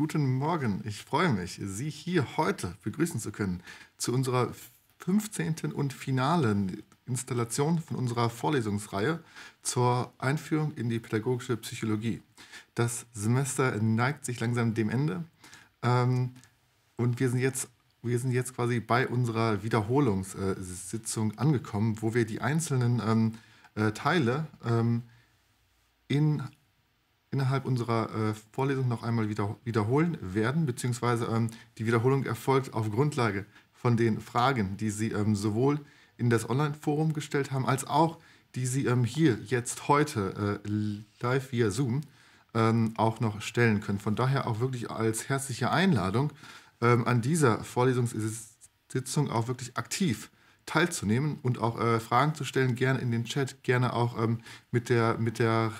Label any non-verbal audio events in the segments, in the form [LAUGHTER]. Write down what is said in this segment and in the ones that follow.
Guten Morgen, ich freue mich, Sie hier heute begrüßen zu können zu unserer 15. und finalen Installation von unserer Vorlesungsreihe zur Einführung in die pädagogische Psychologie. Das Semester neigt sich langsam dem Ende ähm, und wir sind jetzt wir sind jetzt quasi bei unserer Wiederholungssitzung angekommen, wo wir die einzelnen ähm, äh, Teile ähm, in innerhalb unserer äh, Vorlesung noch einmal wieder, wiederholen werden, beziehungsweise ähm, die Wiederholung erfolgt auf Grundlage von den Fragen, die Sie ähm, sowohl in das Online-Forum gestellt haben, als auch die Sie ähm, hier jetzt heute äh, live via Zoom ähm, auch noch stellen können. Von daher auch wirklich als herzliche Einladung ähm, an dieser Vorlesungssitzung auch wirklich aktiv teilzunehmen und auch äh, Fragen zu stellen, gerne in den Chat, gerne auch ähm, mit der, mit der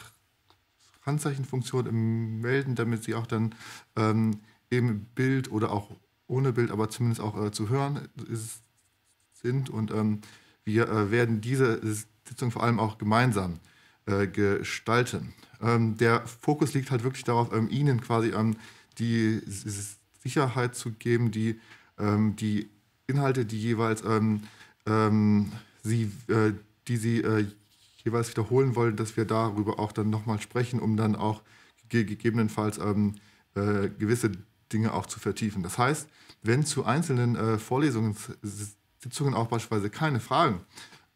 Handzeichenfunktion im Melden, damit sie auch dann ähm, im Bild oder auch ohne Bild, aber zumindest auch äh, zu hören ist, sind. Und ähm, wir äh, werden diese Sitzung vor allem auch gemeinsam äh, gestalten. Ähm, der Fokus liegt halt wirklich darauf, ähm, Ihnen quasi ähm, die Sicherheit zu geben, die, ähm, die Inhalte, die jeweils sie, äh, die Sie äh, jeweils wiederholen wollen, dass wir darüber auch dann nochmal sprechen, um dann auch gegebenenfalls ähm, äh, gewisse Dinge auch zu vertiefen. Das heißt, wenn zu einzelnen äh, Vorlesungssitzungen auch beispielsweise keine Fragen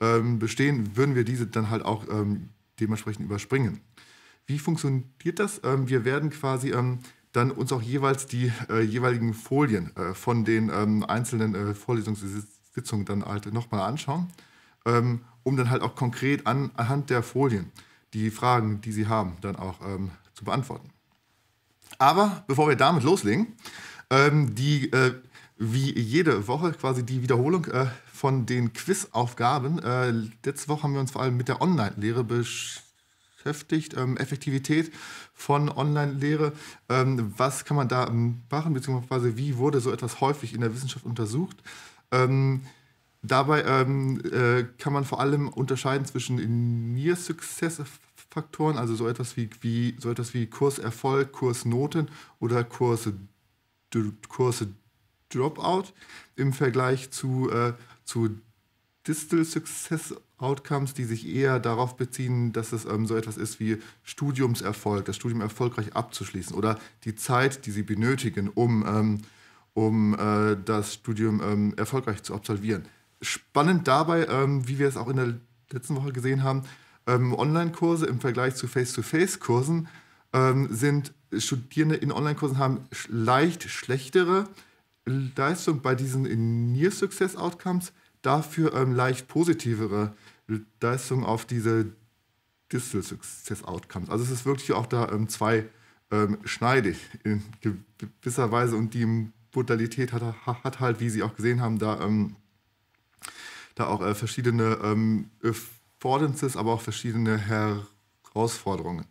ähm, bestehen, würden wir diese dann halt auch ähm, dementsprechend überspringen. Wie funktioniert das? Ähm, wir werden quasi ähm, dann uns auch jeweils die äh, jeweiligen Folien äh, von den ähm, einzelnen äh, Vorlesungssitzungen dann halt nochmal anschauen um dann halt auch konkret an, anhand der Folien die Fragen, die Sie haben, dann auch ähm, zu beantworten. Aber bevor wir damit loslegen, ähm, die äh, wie jede Woche quasi die Wiederholung äh, von den Quizaufgaben. Äh, letzte Woche haben wir uns vor allem mit der Online-Lehre beschäftigt, ähm, Effektivität von Online-Lehre. Ähm, was kann man da ähm, machen, beziehungsweise wie wurde so etwas häufig in der Wissenschaft untersucht? Ähm, Dabei ähm, äh, kann man vor allem unterscheiden zwischen Near Success Faktoren, also so etwas wie, wie, so etwas wie Kurserfolg, Kursnoten oder Kurse, Kurse Dropout im Vergleich zu, äh, zu Distal Success Outcomes, die sich eher darauf beziehen, dass es ähm, so etwas ist wie Studiumserfolg, das Studium erfolgreich abzuschließen oder die Zeit, die sie benötigen, um, ähm, um äh, das Studium ähm, erfolgreich zu absolvieren. Spannend dabei, ähm, wie wir es auch in der letzten Woche gesehen haben, ähm, Online-Kurse im Vergleich zu Face-to-Face-Kursen ähm, sind Studierende in Online-Kursen haben leicht schlechtere Leistung bei diesen Near-Success-Outcomes, dafür ähm, leicht positivere Leistung auf diese Distal-Success-Outcomes. Also es ist wirklich auch da ähm, zwei ähm, schneidig in gewisser Weise und die Brutalität hat, hat, halt, wie Sie auch gesehen haben, da ähm, da auch äh, verschiedene ähm, Affordances, aber auch verschiedene Herausforderungen,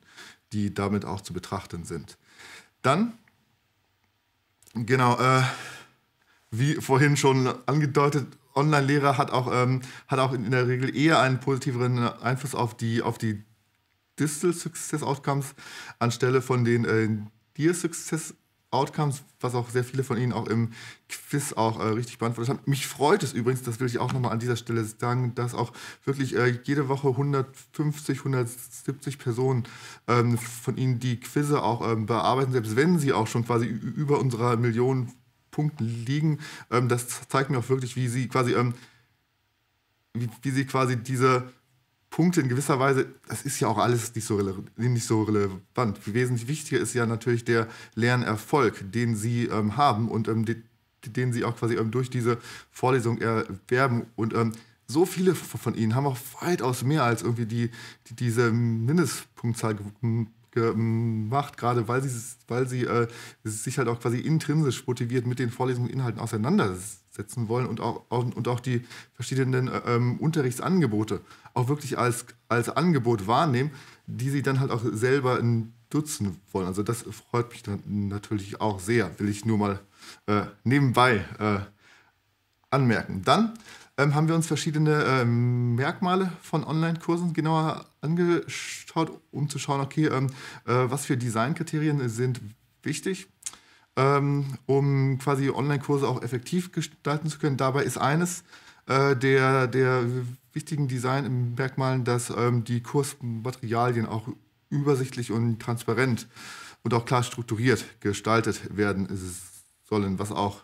die damit auch zu betrachten sind. Dann, genau, äh, wie vorhin schon angedeutet, Online-Lehrer hat auch, ähm, hat auch in der Regel eher einen positiveren Einfluss auf die, auf die Distal Success Outcomes anstelle von den äh, Dear Success outcomes Outcomes, was auch sehr viele von Ihnen auch im Quiz auch äh, richtig beantwortet haben. Mich freut es übrigens, das will ich auch nochmal an dieser Stelle sagen, dass auch wirklich äh, jede Woche 150, 170 Personen ähm, von Ihnen die Quizze auch ähm, bearbeiten, selbst wenn sie auch schon quasi über unserer Million Punkten liegen. Ähm, das zeigt mir auch wirklich, wie Sie quasi, ähm, wie, wie Sie quasi diese Punkte in gewisser Weise, das ist ja auch alles nicht so, nicht so relevant. Wesentlich wichtiger ist ja natürlich der Lernerfolg, den sie ähm, haben und ähm, de, den sie auch quasi ähm, durch diese Vorlesung erwerben. Und ähm, so viele von ihnen haben auch weitaus mehr als irgendwie die, die diese Mindestpunktzahl gemacht, gerade weil sie, weil sie äh, sich halt auch quasi intrinsisch motiviert mit den Vorlesungsinhalten auseinandersetzen setzen wollen und auch, und auch die verschiedenen äh, ähm, Unterrichtsangebote auch wirklich als, als Angebot wahrnehmen, die sie dann halt auch selber nutzen wollen. Also das freut mich dann natürlich auch sehr, will ich nur mal äh, nebenbei äh, anmerken. Dann ähm, haben wir uns verschiedene ähm, Merkmale von Online-Kursen genauer angeschaut, um zu schauen, okay, ähm, äh, was für Designkriterien sind wichtig ähm, um quasi Online-Kurse auch effektiv gestalten zu können. Dabei ist eines äh, der, der wichtigen Design-Merkmalen, dass ähm, die Kursmaterialien auch übersichtlich und transparent und auch klar strukturiert gestaltet werden sollen, was auch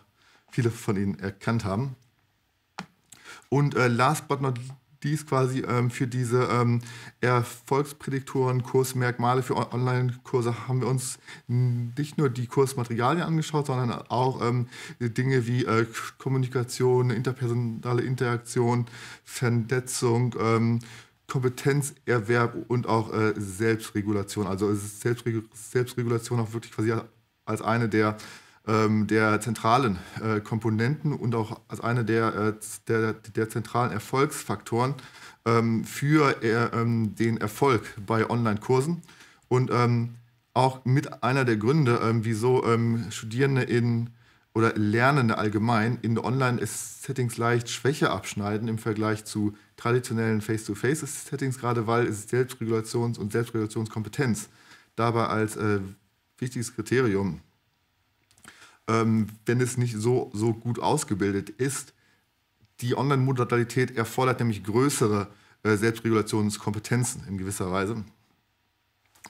viele von Ihnen erkannt haben. Und äh, last but not die ist quasi ähm, für diese ähm, Erfolgsprädiktoren, Kursmerkmale für Online-Kurse haben wir uns nicht nur die Kursmaterialien angeschaut, sondern auch ähm, Dinge wie äh, Kommunikation, interpersonale Interaktion, Vernetzung, ähm, Kompetenzerwerb und auch äh, Selbstregulation. Also Selbstregulation auch wirklich quasi als eine der ähm, der zentralen äh, Komponenten und auch als einer der, äh, der, der zentralen Erfolgsfaktoren ähm, für äh, ähm, den Erfolg bei Online-Kursen und auch mit einer der Gründe, wieso Studierende in oder Lernende allgemein in Online-Settings leicht schwächer abschneiden im Vergleich zu traditionellen Face-to-Face-Settings, gerade weil Selbstregulations- und Selbstregulationskompetenz dabei als wichtiges Kriterium ähm, wenn es nicht so, so gut ausgebildet ist. Die Online-Modalität erfordert nämlich größere äh, Selbstregulationskompetenzen in gewisser Weise.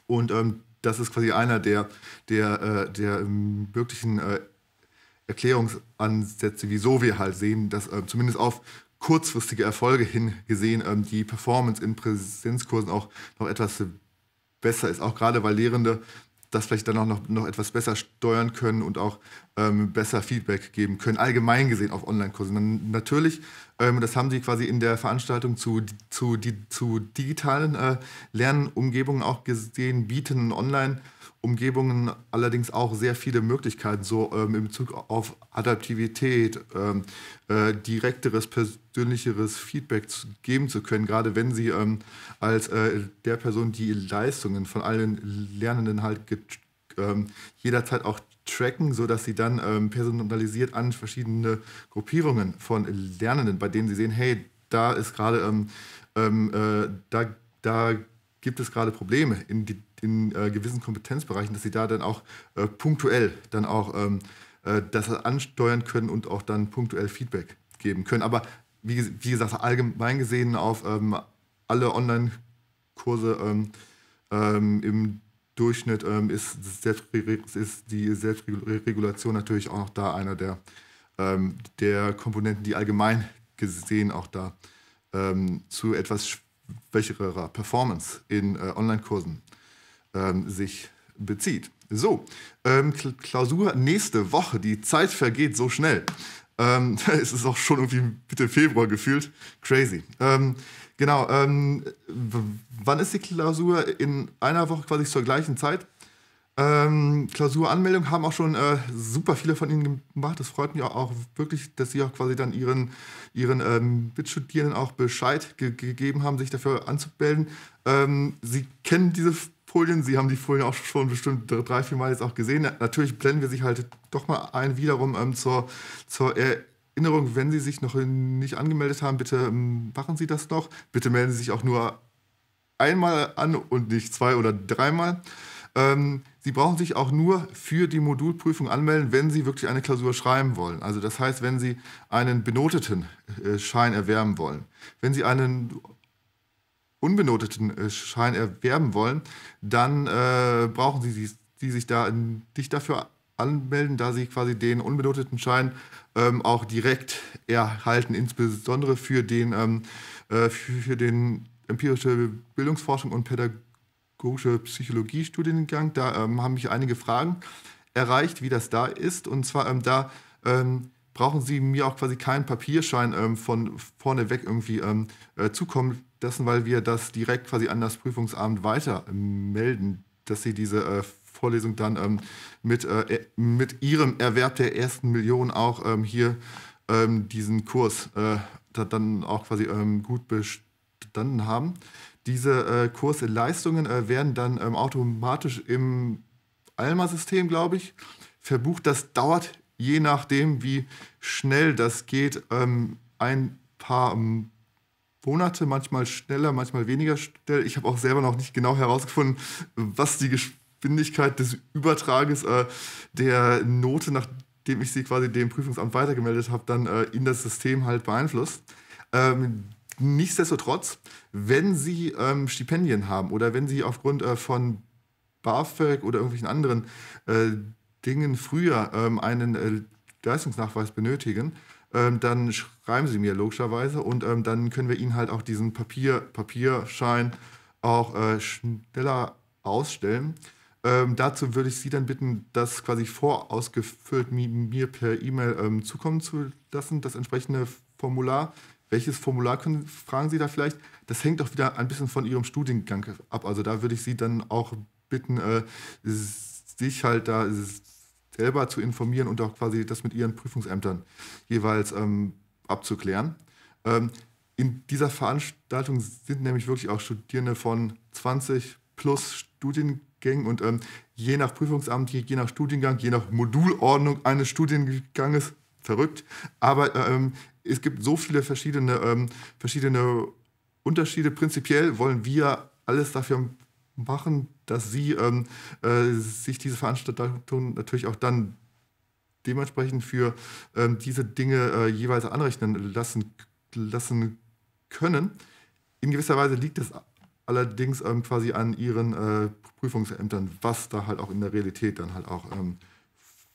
Und ähm, das ist quasi einer der, der, äh, der möglichen ähm, äh, Erklärungsansätze, wieso wir halt sehen, dass äh, zumindest auf kurzfristige Erfolge hin gesehen ähm, die Performance in Präsenzkursen auch noch etwas besser ist. Auch gerade weil Lehrende das vielleicht dann auch noch, noch etwas besser steuern können und auch ähm, besser Feedback geben können, allgemein gesehen auf online kursen Natürlich, ähm, das haben sie quasi in der Veranstaltung zu, zu, die, zu digitalen äh, Lernumgebungen auch gesehen, bieten Online-Umgebungen allerdings auch sehr viele Möglichkeiten, so ähm, in Bezug auf Adaptivität, ähm, äh, direkteres, persönlicheres Feedback zu, geben zu können, gerade wenn sie ähm, als äh, der Person die Leistungen von allen Lernenden halt ähm, jederzeit auch tracken, sodass sie dann ähm, personalisiert an verschiedene Gruppierungen von Lernenden, bei denen sie sehen, hey, da ist gerade, ähm, ähm, äh, da, da gibt es gerade Probleme in, die, in äh, gewissen Kompetenzbereichen, dass sie da dann auch äh, punktuell dann auch ähm, äh, das ansteuern können und auch dann punktuell Feedback geben können. Aber wie, wie gesagt, allgemein gesehen auf ähm, alle Online-Kurse ähm, ähm im Durchschnitt ähm, ist, ist, die Selbstregulation natürlich auch noch da einer der, ähm, der Komponenten, die allgemein gesehen auch da ähm, zu etwas schwächerer Performance in äh, Online-Kursen ähm, sich bezieht. So, ähm, Klausur nächste Woche. Die Zeit vergeht so schnell. Ähm, [LAUGHS] es ist auch schon irgendwie Mitte Februar gefühlt. Crazy. Ähm, genau. Ähm, wann ist die Klausur? In einer Woche quasi zur gleichen Zeit. Ähm, Klausuranmeldung haben auch schon äh, super viele von Ihnen gemacht. Das freut mich auch, wirklich, dass Sie auch quasi dann Ihren, Ihren ähm, Mitstudierenden auch Bescheid ge gegeben haben, sich dafür anzumelden. Ähm, sie kennen diese Folien. Sie haben die Folien auch schon bestimmt drei, vier Mal jetzt auch gesehen. Natürlich blenden wir sich halt doch mal ein wiederum ähm, zur, zur Erinnerung, wenn Sie sich noch nicht angemeldet haben, bitte ähm, machen Sie das doch. Bitte melden Sie sich auch nur einmal an und nicht zwei oder dreimal. Ähm, Sie brauchen sich auch nur für die Modulprüfung anmelden, wenn Sie wirklich eine Klausur schreiben wollen. Also das heißt, wenn Sie einen benoteten äh, Schein erwerben wollen. Wenn Sie einen unbenoteten äh, Schein erwerben wollen, dann äh, brauchen Sie die, die sich da in, dich dafür anmelden, da Sie quasi den unbenoteten Schein ähm, auch direkt erhalten, insbesondere für den, ähm, äh, für, für, den empirische Bildungsforschung und pädagogische Psychologiestudiengang. Da ähm, haben mich einige Fragen erreicht, wie das da ist. Und zwar ähm, da ähm, brauchen Sie mir auch quasi keinen Papierschein ähm, von vorneweg irgendwie äh, zukommen dessen, weil wir das direkt quasi an das Prüfungsamt weiter äh, melden, dass sie diese äh, Vorlesung dann ähm, mit, äh, e, mit ihrem Erwerb der ersten Million auch ähm, hier ähm, diesen Kurs äh, dann auch quasi ähm, gut bestanden haben. Diese äh, Kursleistungen äh, werden dann ähm, automatisch im Alma-System, glaube ich, verbucht. Das dauert je nachdem, wie schnell das geht, ähm, ein paar Monate, manchmal schneller, manchmal weniger schnell. Ich habe auch selber noch nicht genau herausgefunden, was die Geschwindigkeit des Übertrages äh, der Note, nachdem ich sie quasi dem Prüfungsamt weitergemeldet habe, dann äh, in das System halt beeinflusst. Ähm, nichtsdestotrotz, wenn Sie ähm, Stipendien haben oder wenn Sie aufgrund äh, von BAföG oder irgendwelchen anderen äh, Dingen früher ähm, einen äh, Leistungsnachweis benötigen, ähm, dann schreiben Sie mir logischerweise und ähm, dann können wir Ihnen halt auch diesen Papier, Papierschein auch äh, schneller ausstellen. Ähm, dazu würde ich Sie dann bitten, das quasi vorausgefüllt mi mir per E-Mail ähm, zukommen zu lassen, das entsprechende Formular. Welches Formular können, fragen Sie da vielleicht? Das hängt auch wieder ein bisschen von Ihrem Studiengang ab. Also da würde ich Sie dann auch bitten, äh, sich halt da selber zu informieren und auch quasi das mit ihren Prüfungsämtern jeweils ähm, abzuklären. Ähm, in dieser Veranstaltung sind nämlich wirklich auch Studierende von 20 plus Studiengängen und ähm, je nach Prüfungsamt, je, je, nach Studiengang, je nach Modulordnung eines Studienganges verrückt. Aber ähm, es gibt so viele verschiedene, ähm, verschiedene Unterschiede. Prinzipiell wollen wir alles dafür machen, dass sie ähm, äh, sich diese Veranstaltungen natürlich auch dann dementsprechend für ähm, diese Dinge äh, jeweils anrechnen lassen, lassen können. In gewisser Weise liegt es allerdings ähm, quasi an ihren äh, Prüfungsämtern, was da halt auch in der Realität dann halt auch ähm,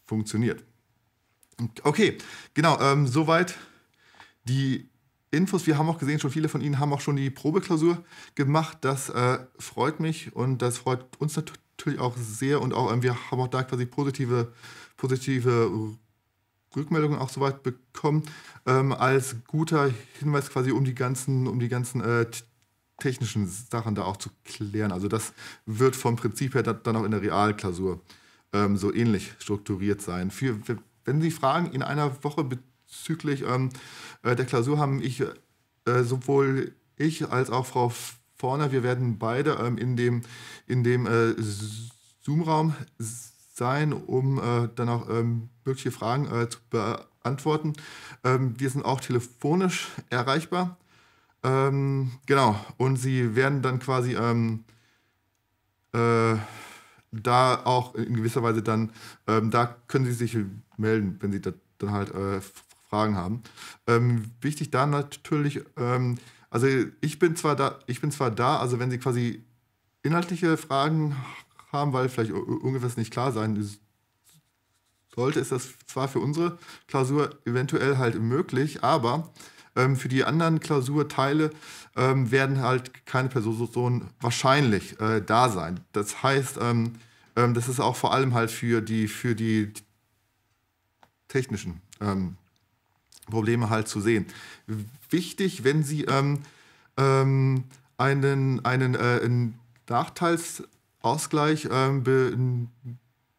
funktioniert. Okay, genau, ähm, soweit die Infos. Wir haben auch gesehen, schon viele von Ihnen haben auch schon die Probeklausur gemacht. Das äh, freut mich und das freut uns natürlich auch sehr. Und auch ähm, wir haben auch da quasi positive, positive Rückmeldungen auch soweit bekommen. Ähm, als guter Hinweis quasi, um die ganzen, um die ganzen äh, technischen Sachen da auch zu klären. Also das wird vom Prinzip her dann auch in der Realklausur ähm, so ähnlich strukturiert sein. Für, wenn Sie Fragen in einer Woche bezüglich bezüglich ähm, äh, der Klausur haben ich äh, sowohl ich als auch Frau Vorner, wir werden beide ähm, in dem, in dem äh, Zoom-Raum sein, um äh, dann auch ähm, mögliche Fragen äh, zu beantworten. Ähm, wir sind auch telefonisch erreichbar. Ähm, genau, und Sie werden dann quasi ähm, äh, da auch in gewisser Weise dann, da können Sie sich melden, wenn Sie da dann halt Fragen haben. Ähm, wichtig da natürlich, ähm, also ich bin zwar da, ich bin zwar da, also wenn Sie quasi inhaltliche Fragen haben, weil vielleicht irgendwas nicht klar sein sollte, ist das zwar für unsere Klausur eventuell halt möglich, aber ähm, für die anderen Klausurteile ähm, werden halt keine Personen wahrscheinlich äh, da sein. Das heißt, ähm, ähm das ist auch vor allem halt für die, für die technischen ähm, Probleme halt zu sehen. Wichtig, wenn Sie ähm, ähm, einen, einen, äh, einen Nachteilsausgleich ähm,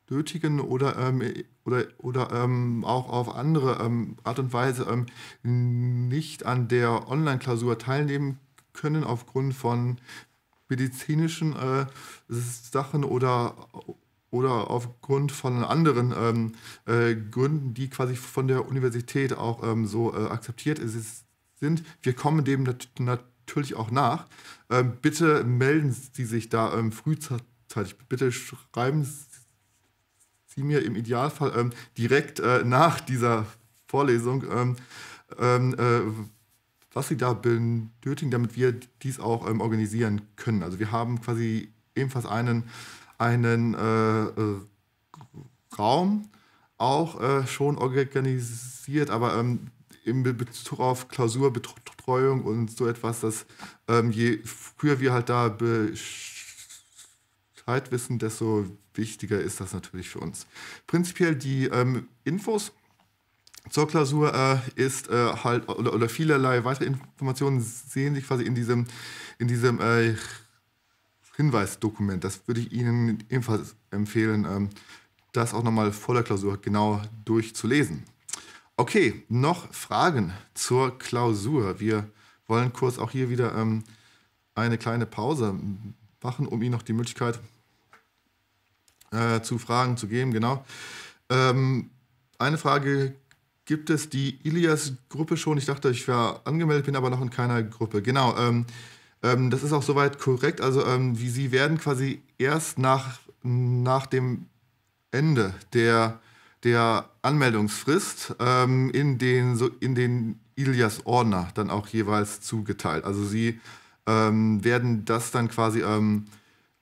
benötigen oder, ähm, oder, oder ähm, auch auf andere ähm, Art und Weise nicht an der Online-Klausur teilnehmen können aufgrund von medizinischen äh, Sachen oder oder aufgrund von anderen ähm, äh, Gründen, die quasi von der Universität auch ähm, so äh, akzeptiert ist, sind. Wir kommen dem nat natürlich auch nach. Ähm, bitte melden Sie sich da ähm, frühzeitig. Bitte schreiben Sie mir im Idealfall ähm, direkt äh, nach dieser Vorlesung, ähm, äh, was Sie da benötigen, damit wir dies auch organisieren können. Also wir haben quasi ebenfalls einen einen äh, äh, Raum auch äh, schon organisiert, aber ähm, in Bezug auf Klausurbetreuung und so etwas, dass ähm, je früher wir halt da Bescheid wissen, desto wichtiger ist das natürlich für uns. Prinzipiell die ähm, Infos zur Klausur äh, ist äh, halt oder, oder, vielerlei weitere Informationen sehen sich quasi in diesem in diesem äh, Hinweisdokument. Das würde ich Ihnen ebenfalls empfehlen, ähm, das auch nochmal vor der Klausur genau durchzulesen. Okay, noch Fragen zur Klausur. Wir wollen kurz auch hier wieder ähm, eine kleine Pause machen, um Ihnen noch die Möglichkeit äh, zu Fragen zu geben. Genau. Ähm, eine Frage gibt es die Ilias-Gruppe schon? Ich dachte, ich wäre angemeldet, bin aber noch in keiner Gruppe. Genau. Ähm, ähm, das ist auch soweit korrekt. Also ähm, wie sie werden quasi erst nach, nach dem Ende der, der Anmeldungsfrist ähm, in den, so, in den Ilias-Ordner dann auch jeweils zugeteilt. Also sie ähm, werden das dann quasi ähm,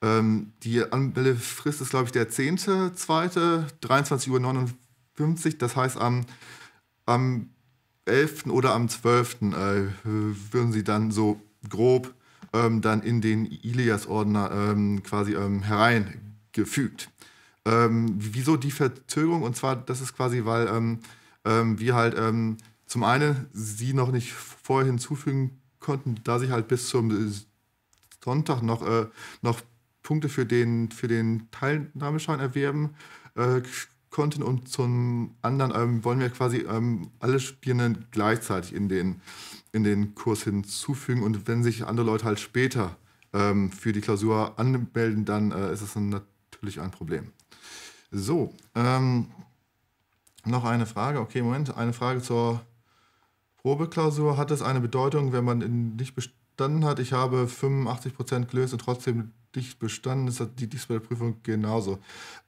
ähm, die Anmeldefrist ist, glaube ich, der 10.2., 23.59 Uhr. Das heißt, am, am 11. oder am 12. Äh, würden sie dann so grob ähm, dann in den Ilias-Ordner ähm, quasi ähm, hereingefügt. Ähm, wieso die Verzögerung? Und zwar, das ist quasi, weil ähm, wir halt zum einen sie noch nicht vorher hinzufügen konnten, da sich halt bis zum Sonntag noch, äh, noch Punkte für den, für den Teilnahmeschein erwerben äh, konnten und zum anderen ähm, wollen wir quasi ähm, alle Spielenden gleichzeitig in den in den Kurs hinzufügen. Und wenn sich andere Leute halt später ähm, für die Klausur anmelden, dann äh, ist es natürlich ein Problem. So, ähm, noch eine Frage. Okay, Moment, eine Frage zur Probeklausur. Hat es eine Bedeutung, wenn man nicht bestanden hat? Ich habe 85% gelöst und trotzdem nicht bestanden. Ist das die Display-Prüfung genauso?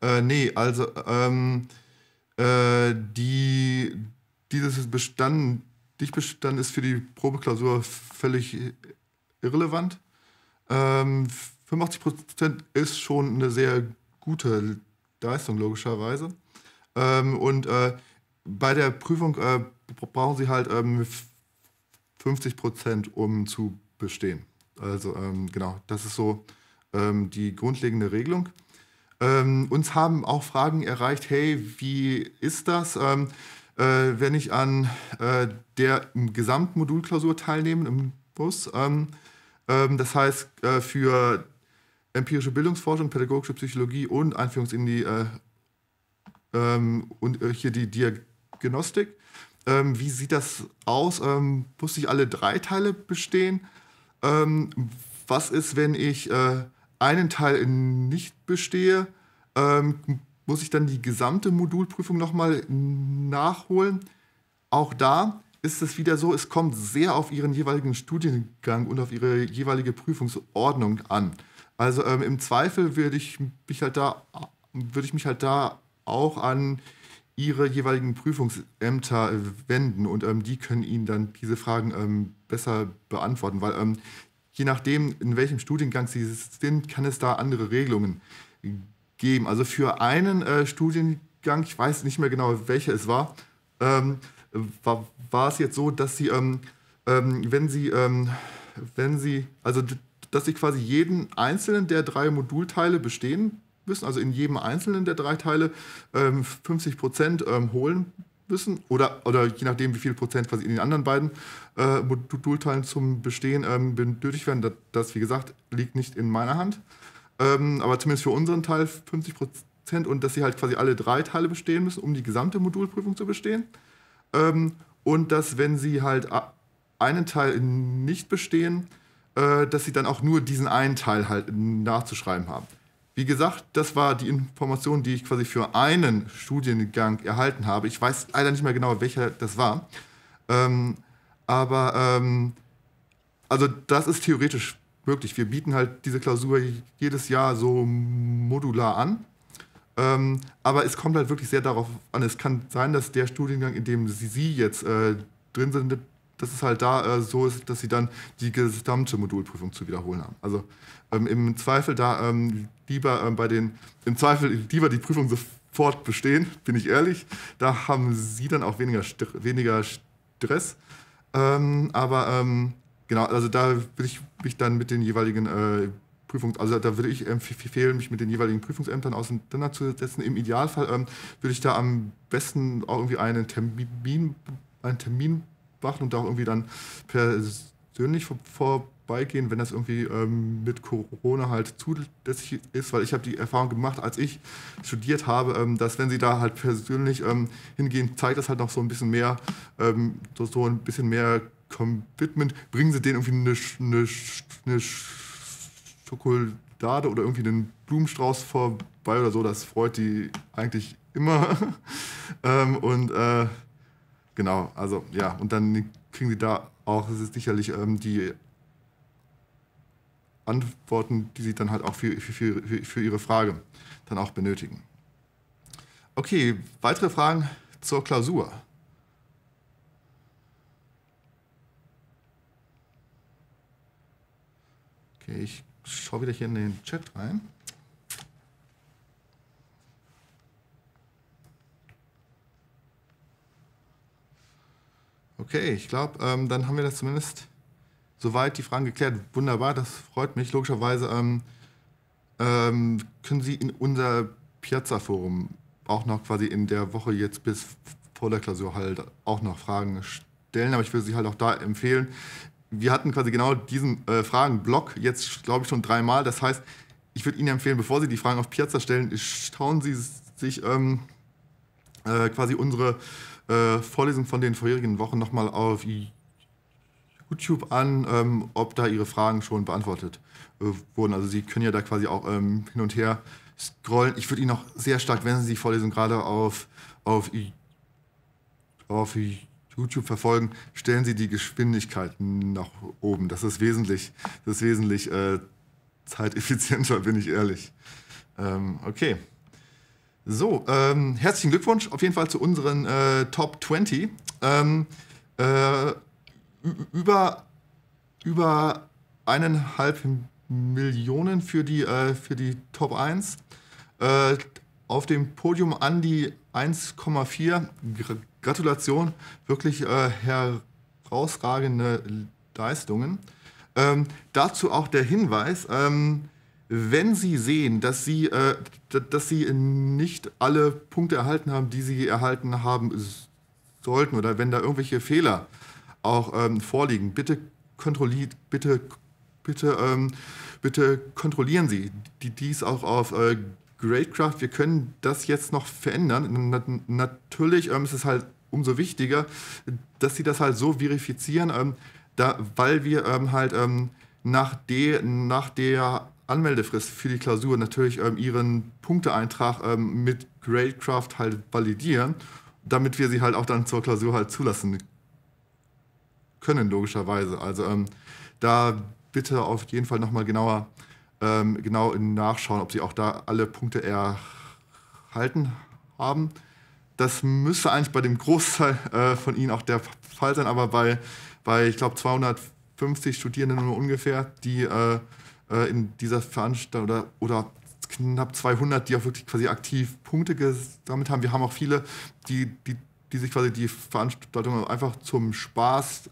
Äh, nee, also ähm, äh, die, dieses Bestanden Dich bestanden ist für die Probeklausur völlig irrelevant. Ähm, 85% ist schon eine sehr gute Leistung, logischerweise. Ähm, und äh, bei der Prüfung äh, brauchen sie halt ähm, 50%, um zu bestehen. Also ähm, genau, das ist so ähm, die grundlegende Regelung. Ähm, uns haben auch Fragen erreicht, hey, wie ist das? Ähm, äh, wenn ich an äh, der Gesamtmodulklausur teilnehme im Bus. Ähm, ähm, das heißt, äh, für empirische Bildungsforschung, pädagogische Psychologie und Einführungs in die äh, ähm, und äh, hier die Diagnostik. Ähm, wie sieht das aus? Ähm, muss ich alle drei Teile bestehen? Ähm, was ist, wenn ich äh, einen Teil nicht bestehe? Ähm, muss ich dann die gesamte Modulprüfung nochmal nachholen. Auch da ist es wieder so, es kommt sehr auf Ihren jeweiligen Studiengang und auf Ihre jeweilige Prüfungsordnung an. Also ähm, im Zweifel würde ich mich halt da würde ich mich halt da auch an Ihre jeweiligen Prüfungsämter wenden und ähm, die können Ihnen dann diese Fragen ähm, besser beantworten, weil ähm, je nachdem, in welchem Studiengang Sie sind, kann es da andere Regelungen geben geben. Also für einen äh, Studiengang, ich weiß nicht mehr genau, welcher es war, ähm, war, war, es jetzt so, dass sie, ähm, ähm, wenn sie, ähm, wenn sie, also dass sie quasi jeden einzelnen der drei Modulteile bestehen müssen, also in jedem einzelnen der drei Teile 50 ähm, Prozent ähm, holen müssen oder, oder je nachdem, wie viel Prozent quasi in den anderen beiden äh, Modulteilen zum Bestehen benötigt werden. Das, das, wie gesagt, liegt nicht in meiner Hand ähm, aber zumindest für unseren Teil 50 Prozent und dass sie halt quasi alle drei Teile bestehen müssen, um die gesamte Modulprüfung zu bestehen. Ähm, und dass, wenn sie halt einen Teil nicht bestehen, äh, dass sie dann auch nur diesen einen Teil halt nachzuschreiben haben. Wie gesagt, das war die Information, die ich quasi für einen Studiengang erhalten habe. Ich weiß leider nicht mehr genau, welcher das war. Ähm, aber ähm, also das ist theoretisch möglich. Wir bieten halt diese Klausur jedes Jahr so modular an. Ähm, aber es kommt halt wirklich sehr darauf an. Es kann sein, dass der Studiengang, in dem Sie, Sie jetzt äh, drin sind, dass es halt da äh, so ist, dass Sie dann die gesamte Modulprüfung zu wiederholen haben. Also ähm, im Zweifel da ähm, lieber ähm, bei den, im Zweifel lieber die Prüfung sofort bestehen, bin ich ehrlich. Da haben Sie dann auch weniger, weniger Stress. Ähm, aber ähm, genau, also da will ich mich dann mit den jeweiligen äh, Prüfungs, also da würde ich empfehlen, mich mit den jeweiligen Prüfungsämtern auseinanderzusetzen. Im Idealfall ähm, würde ich da am besten auch irgendwie einen Termin, einen Termin machen und da auch irgendwie dann persönlich vor, vorbeigehen, wenn das irgendwie ähm, mit Corona halt zulässig ist, weil ich habe die Erfahrung gemacht, als ich studiert habe, ähm, dass wenn sie da halt persönlich ähm, hingehen, zeigt das halt noch so ein bisschen mehr, ähm, so, so ein bisschen mehr Commitment, bringen sie denen irgendwie eine, eine, eine Schokolade oder irgendwie einen Blumenstrauß vorbei oder so, das freut die eigentlich immer. [LAUGHS] ähm, und äh, genau, also ja, und dann kriegen sie da auch, es ist sicherlich ähm, die Antworten, die sie dann halt auch für, für, für, für ihre Frage dann auch benötigen. Okay, weitere Fragen zur Klausur. Okay, ich schaue wieder hier in den Chat rein. Okay, ich glaube, ähm, dann haben wir das zumindest soweit die Fragen geklärt. Wunderbar, das freut mich. Logischerweise ähm, ähm, können Sie in unser Piazza-Forum auch noch quasi in der Woche jetzt bis vor der Klausur halt auch noch Fragen stellen. Aber ich würde Sie halt auch da empfehlen, wir hatten quasi genau diesen äh, Fragenblock jetzt, glaube ich, schon dreimal. Das heißt, ich würde Ihnen empfehlen, bevor Sie die Fragen auf Piazza stellen, schauen Sie sich ähm, äh, quasi unsere äh, Vorlesung von den vorherigen Wochen nochmal auf YouTube an, ähm, ob da Ihre Fragen schon beantwortet äh, wurden. Also Sie können ja da quasi auch ähm, hin und her scrollen. Ich würde Ihnen auch sehr stark, wenn Sie die Vorlesung gerade auf, auf, auf YouTube verfolgen, stellen Sie die Geschwindigkeit nach oben. Das ist wesentlich, das ist wesentlich äh, zeiteffizienter, [LAUGHS] bin ich ehrlich. Ähm, okay. So, ähm, herzlichen Glückwunsch auf jeden Fall zu unseren äh, Top 20. Ähm, äh, über, über eineinhalb Millionen für die, äh, für die Top 1 auf dem Podium an die 1,4. Gratulation, wirklich äh, herausragende Leistungen. Ähm, dazu auch der Hinweis, ähm, wenn Sie sehen, dass Sie, äh, dass Sie nicht alle Punkte erhalten haben, die Sie erhalten haben sollten, oder wenn da irgendwelche Fehler auch ähm, vorliegen, bitte kontrolliert, bitte, bitte, ähm, bitte kontrollieren Sie dies auch auf äh, Gradecraft, wir können das jetzt noch verändern. Na, natürlich ähm, ist es halt umso wichtiger, dass sie das halt so verifizieren, ähm, da, weil wir ähm, halt ähm, nach, de, nach der Anmeldefrist für die Klausur natürlich ähm, ihren Punkteeintrag ähm, mit Gradecraft halt validieren, damit wir sie halt auch dann zur Klausur halt zulassen können, logischerweise. Also da bitte auf jeden Fall nochmal genauer ähm, genau nachschauen, ob sie auch da alle Punkte erhalten haben. Das müsste eigentlich bei dem Großteil äh, von Ihnen auch der Fall sein, aber bei, bei ich glaube, 250 Studierenden nur ungefähr, die äh, äh, in dieser Veranstaltung oder, oder knapp 200, die auch wirklich quasi aktiv Punkte gesammelt haben. Wir haben auch viele, die, die, die sich quasi die Veranstaltung einfach zum Spaß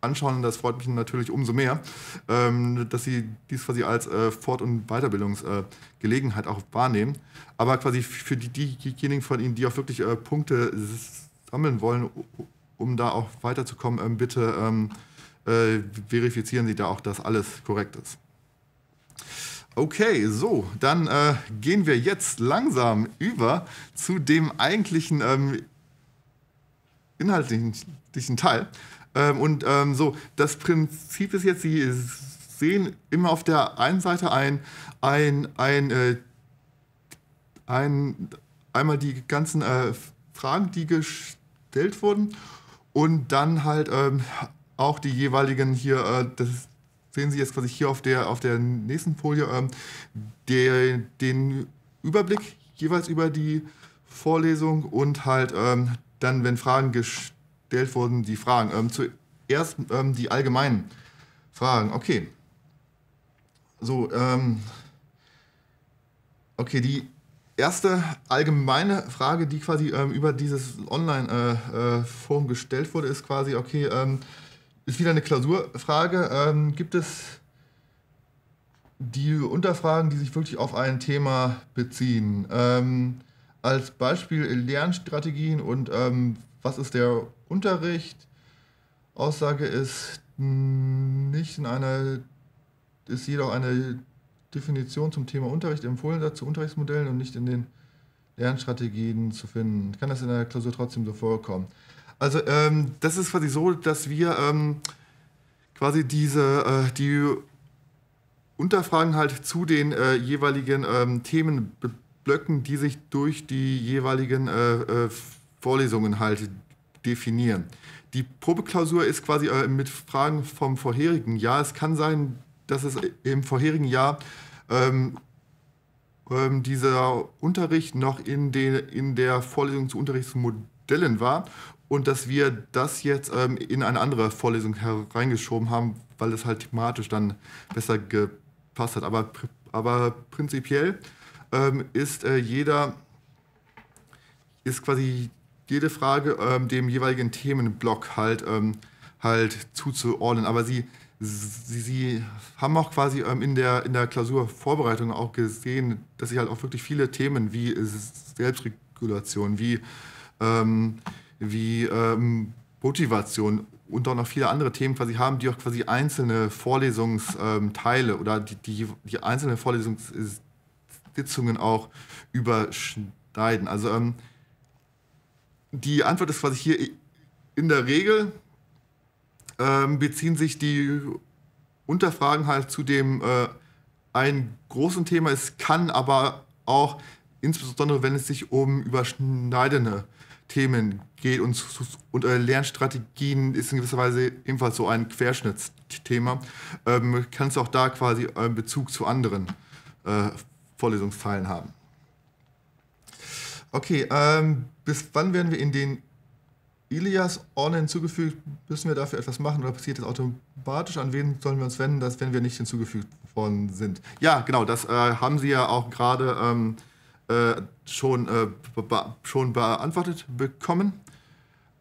anschauen. Das freut mich natürlich umso mehr, ähm, dass sie dies quasi als äh, Fort- und Weiterbildungsgelegenheit äh, auch wahrnehmen. Aber quasi für die, diejenigen von Ihnen, die auch wirklich äh, Punkte sammeln wollen, um da auch weiterzukommen, ähm, bitte ähm, verifizieren Sie da auch, dass alles korrekt ist. Okay, so, dann äh, gehen wir jetzt langsam über zu dem eigentlichen ähm, inhaltlichen Teil. Ähm, und ähm, so, das Prinzip ist jetzt, Sie sehen immer auf der einen Seite ein, ein, ein, äh, ein einmal die ganzen äh, Fragen, die gestellt wurden und dann halt ähm, auch die jeweiligen hier, äh, das sehen Sie jetzt quasi hier auf der, auf der nächsten Folie, ähm, der, den Überblick jeweils über die Vorlesung und halt ähm, dann, wenn Fragen gestellt gestellt wurden, die Fragen. Ähm, zuerst ähm, die allgemeinen Fragen. Okay. So, ähm, okay, die erste allgemeine Frage, die quasi ähm, über dieses Online-Forum äh, äh, gestellt wurde, ist quasi, okay, ähm, ist wieder eine Klausurfrage. Ähm, gibt es die Unterfragen, die sich wirklich auf ein Thema beziehen? als Beispiel Lernstrategien und ähm, was ist der Unterricht. Aussage ist nicht in einer, ist jedoch eine Definition zum Thema Unterricht empfohlen, zu Unterrichtsmodellen und nicht in den Lernstrategien zu finden. Kann das in der Klausur trotzdem so vorkommen? Also ähm, das ist quasi so, dass wir ähm, quasi diese, äh, die Unterfragen halt zu den äh, jeweiligen ähm, Themenblöcken, die sich durch die jeweiligen äh, äh Vorlesungen halt definieren. Die Probeklausur ist quasi äh, mit Fragen vom vorherigen Jahr. Es kann sein, dass es im vorherigen Jahr ähm, ähm, dieser Unterricht noch in, den, in der Vorlesung zu Unterrichtsmodellen war und dass wir das jetzt ähm, in eine andere Vorlesung hereingeschoben haben, weil es halt thematisch dann besser gepasst hat. Aber, aber prinzipiell ähm, ist äh, jeder, ist quasi jede Frage ähm, dem jeweiligen Themenblock halt, ähm, halt zuzuordnen. Aber sie, sie, sie haben auch quasi ähm, in, der, in der Klausurvorbereitung auch gesehen, dass ich halt auch wirklich viele Themen wie Selbstregulation, wie, ähm, wie ähm, Motivation und auch noch viele andere Themen quasi haben, die auch quasi einzelne Vorlesungsteile ähm, oder die, die, die einzelnen Vorlesungssitzungen auch überschneiden. Also ähm, die Antwort ist quasi hier, in der Regel ähm, beziehen sich die Unterfragen halt zu dem äh, ein großen Thema. Es kann aber auch, insbesondere wenn es sich um überschneidende Themen geht und, und äh, Lernstrategien ist in gewisser Weise ebenfalls so ein Querschnittsthema, ähm, kannst du auch da quasi einen äh, Bezug zu anderen äh, Vorlesungsteilen haben. Okay, ähm, bis wann werden wir in den Ilias Orne hinzugefügt? Müssen wir dafür etwas machen oder passiert das automatisch? An wen sollen wir uns wenden, dass, wenn wir nicht hinzugefügt worden sind? Ja, genau, das äh, haben Sie ja auch gerade ähm, äh, schon, äh, schon beantwortet bekommen,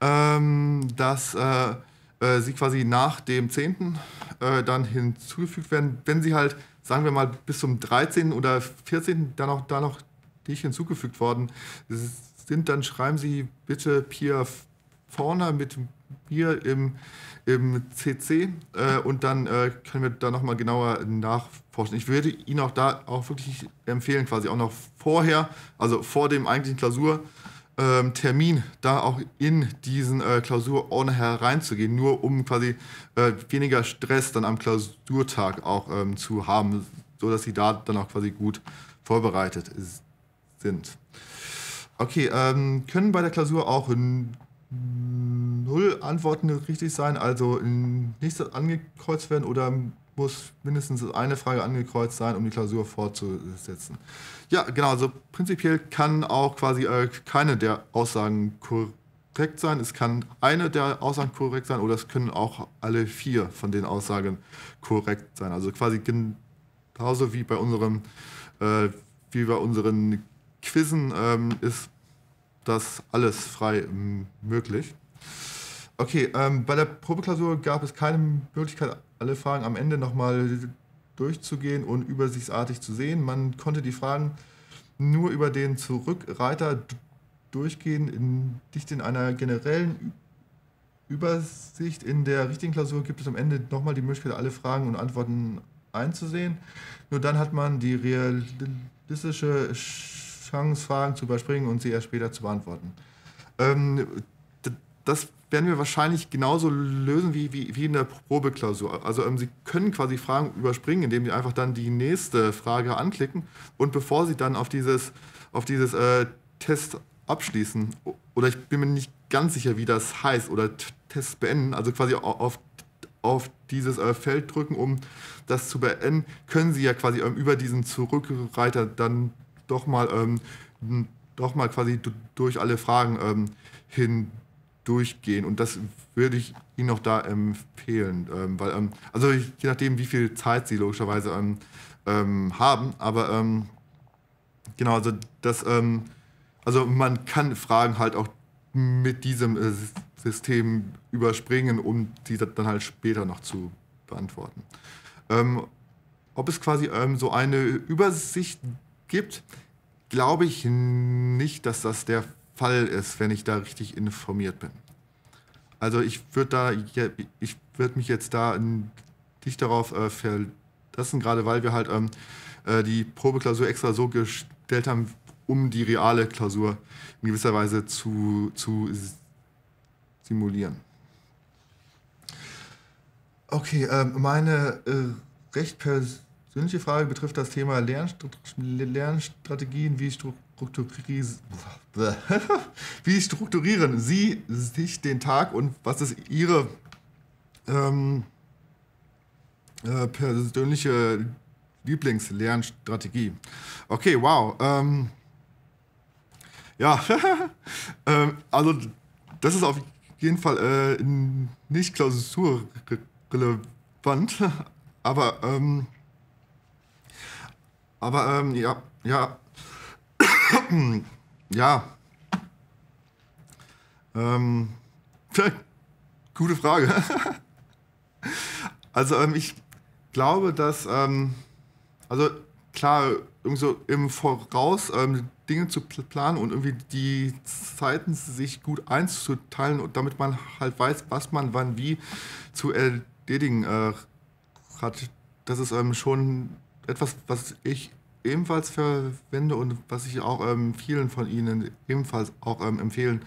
ähm, dass äh, äh, Sie quasi nach dem 10. Äh, dann hinzugefügt werden. Wenn Sie halt, sagen wir mal, bis zum 13. oder 14. dann auch da noch nicht hinzugefügt worden sind, sind, dann schreiben Sie bitte Pia vorne mit mir im, im CC äh, und dann äh, können wir da nochmal genauer nachforschen. Ich würde Ihnen auch da auch wirklich empfehlen, quasi auch noch vorher, also vor dem eigentlichen Klausur, ähm, Termin, da auch in diesen äh, Klausurordner hereinzugehen, nur um quasi äh, weniger Stress dann am Klausurtag auch ähm, zu haben, sodass sie da dann auch quasi gut vorbereitet sind. Okay, ähm, können bei der Klausur auch null Antworten richtig sein, also nichts angekreuzt werden oder muss mindestens eine Frage angekreuzt sein, um die Klausur fortzusetzen. Ja, genau, also prinzipiell kann auch quasi äh, keine der Aussagen korrekt sein. Es kann eine der Aussagen korrekt sein oder es können auch alle vier von den Aussagen korrekt sein. Also quasi genauso wie bei unserem, äh, wie bei unseren Quizzen ähm, ist das alles frei ähm, möglich. Okay, ähm, bei der Probeklausur gab es keine Möglichkeit, alle Fragen am Ende nochmal durchzugehen und übersichtsartig zu sehen. Man konnte die Fragen nur über den Zurückreiter durchgehen, in, dicht in einer generellen Übersicht. In der richtigen Klausur gibt es am Ende nochmal die Möglichkeit, alle Fragen und Antworten einzusehen. Nur dann hat man die realistische Sch Chance, Fragen zu überspringen und sie erst später zu beantworten. Ähm, das werden wir wahrscheinlich genauso lösen wie, wie, wie in der Probeklausur. Also ähm, Sie können quasi Fragen überspringen, indem Sie einfach dann die nächste Frage anklicken und bevor Sie dann auf dieses, auf dieses äh, Test abschließen, oder ich bin mir nicht ganz sicher, wie das heißt, oder Test beenden, also quasi auf, auf dieses äh, Feld drücken, um das zu beenden, können Sie ja quasi ähm, über diesen Zurückreiter dann doch mal, ähm, doch mal quasi durch alle Fragen ähm, hindurchgehen. Und das würde ich Ihnen auch da empfehlen. Ähm, weil, ähm, also je nachdem, wie viel Zeit Sie logischerweise ähm, ähm, haben, aber genau, also das, also man kann Fragen halt auch mit diesem äh, System überspringen, um sie dann halt später noch zu beantworten. Ähm, ob es quasi ähm, so eine Übersicht gibt, glaube ich nicht, dass das der Fall ist, wenn ich da richtig informiert bin. Also ich würde da, ich würde mich jetzt da nicht darauf äh, verlassen, gerade weil wir halt ähm, äh, die Probeklausur extra so gestellt haben, um die reale Klausur in gewisser Weise zu, zu simulieren. Okay, ähm, äh, meine recht persönliche Persönliche Frage betrifft das Thema Lernstrategien. Wie, [LAUGHS] wie strukturieren Sie sich den Tag und was ist Ihre ähm, äh, persönliche Lieblingslernstrategie? Okay, wow. Ähm, ja, [LAUGHS] ähm, also das ist auf jeden Fall äh, nicht klausurrelevant, [LAUGHS] aber ähm, aber ähm, ja, ja. [COUGHS] ja. Ähm, gute Frage. [LAUGHS] also ähm, ich glaube, dass, ähm, also klar, irgendwie so im Voraus ähm, Dinge zu planen und irgendwie die Zeiten sich gut einzuteilen und damit man halt weiß, was man wann wie zu erledigen äh, hat. Das ist ähm, schon etwas, was ich ebenfalls verwende und was ich auch ähm, vielen von Ihnen ebenfalls auch ähm, empfehlen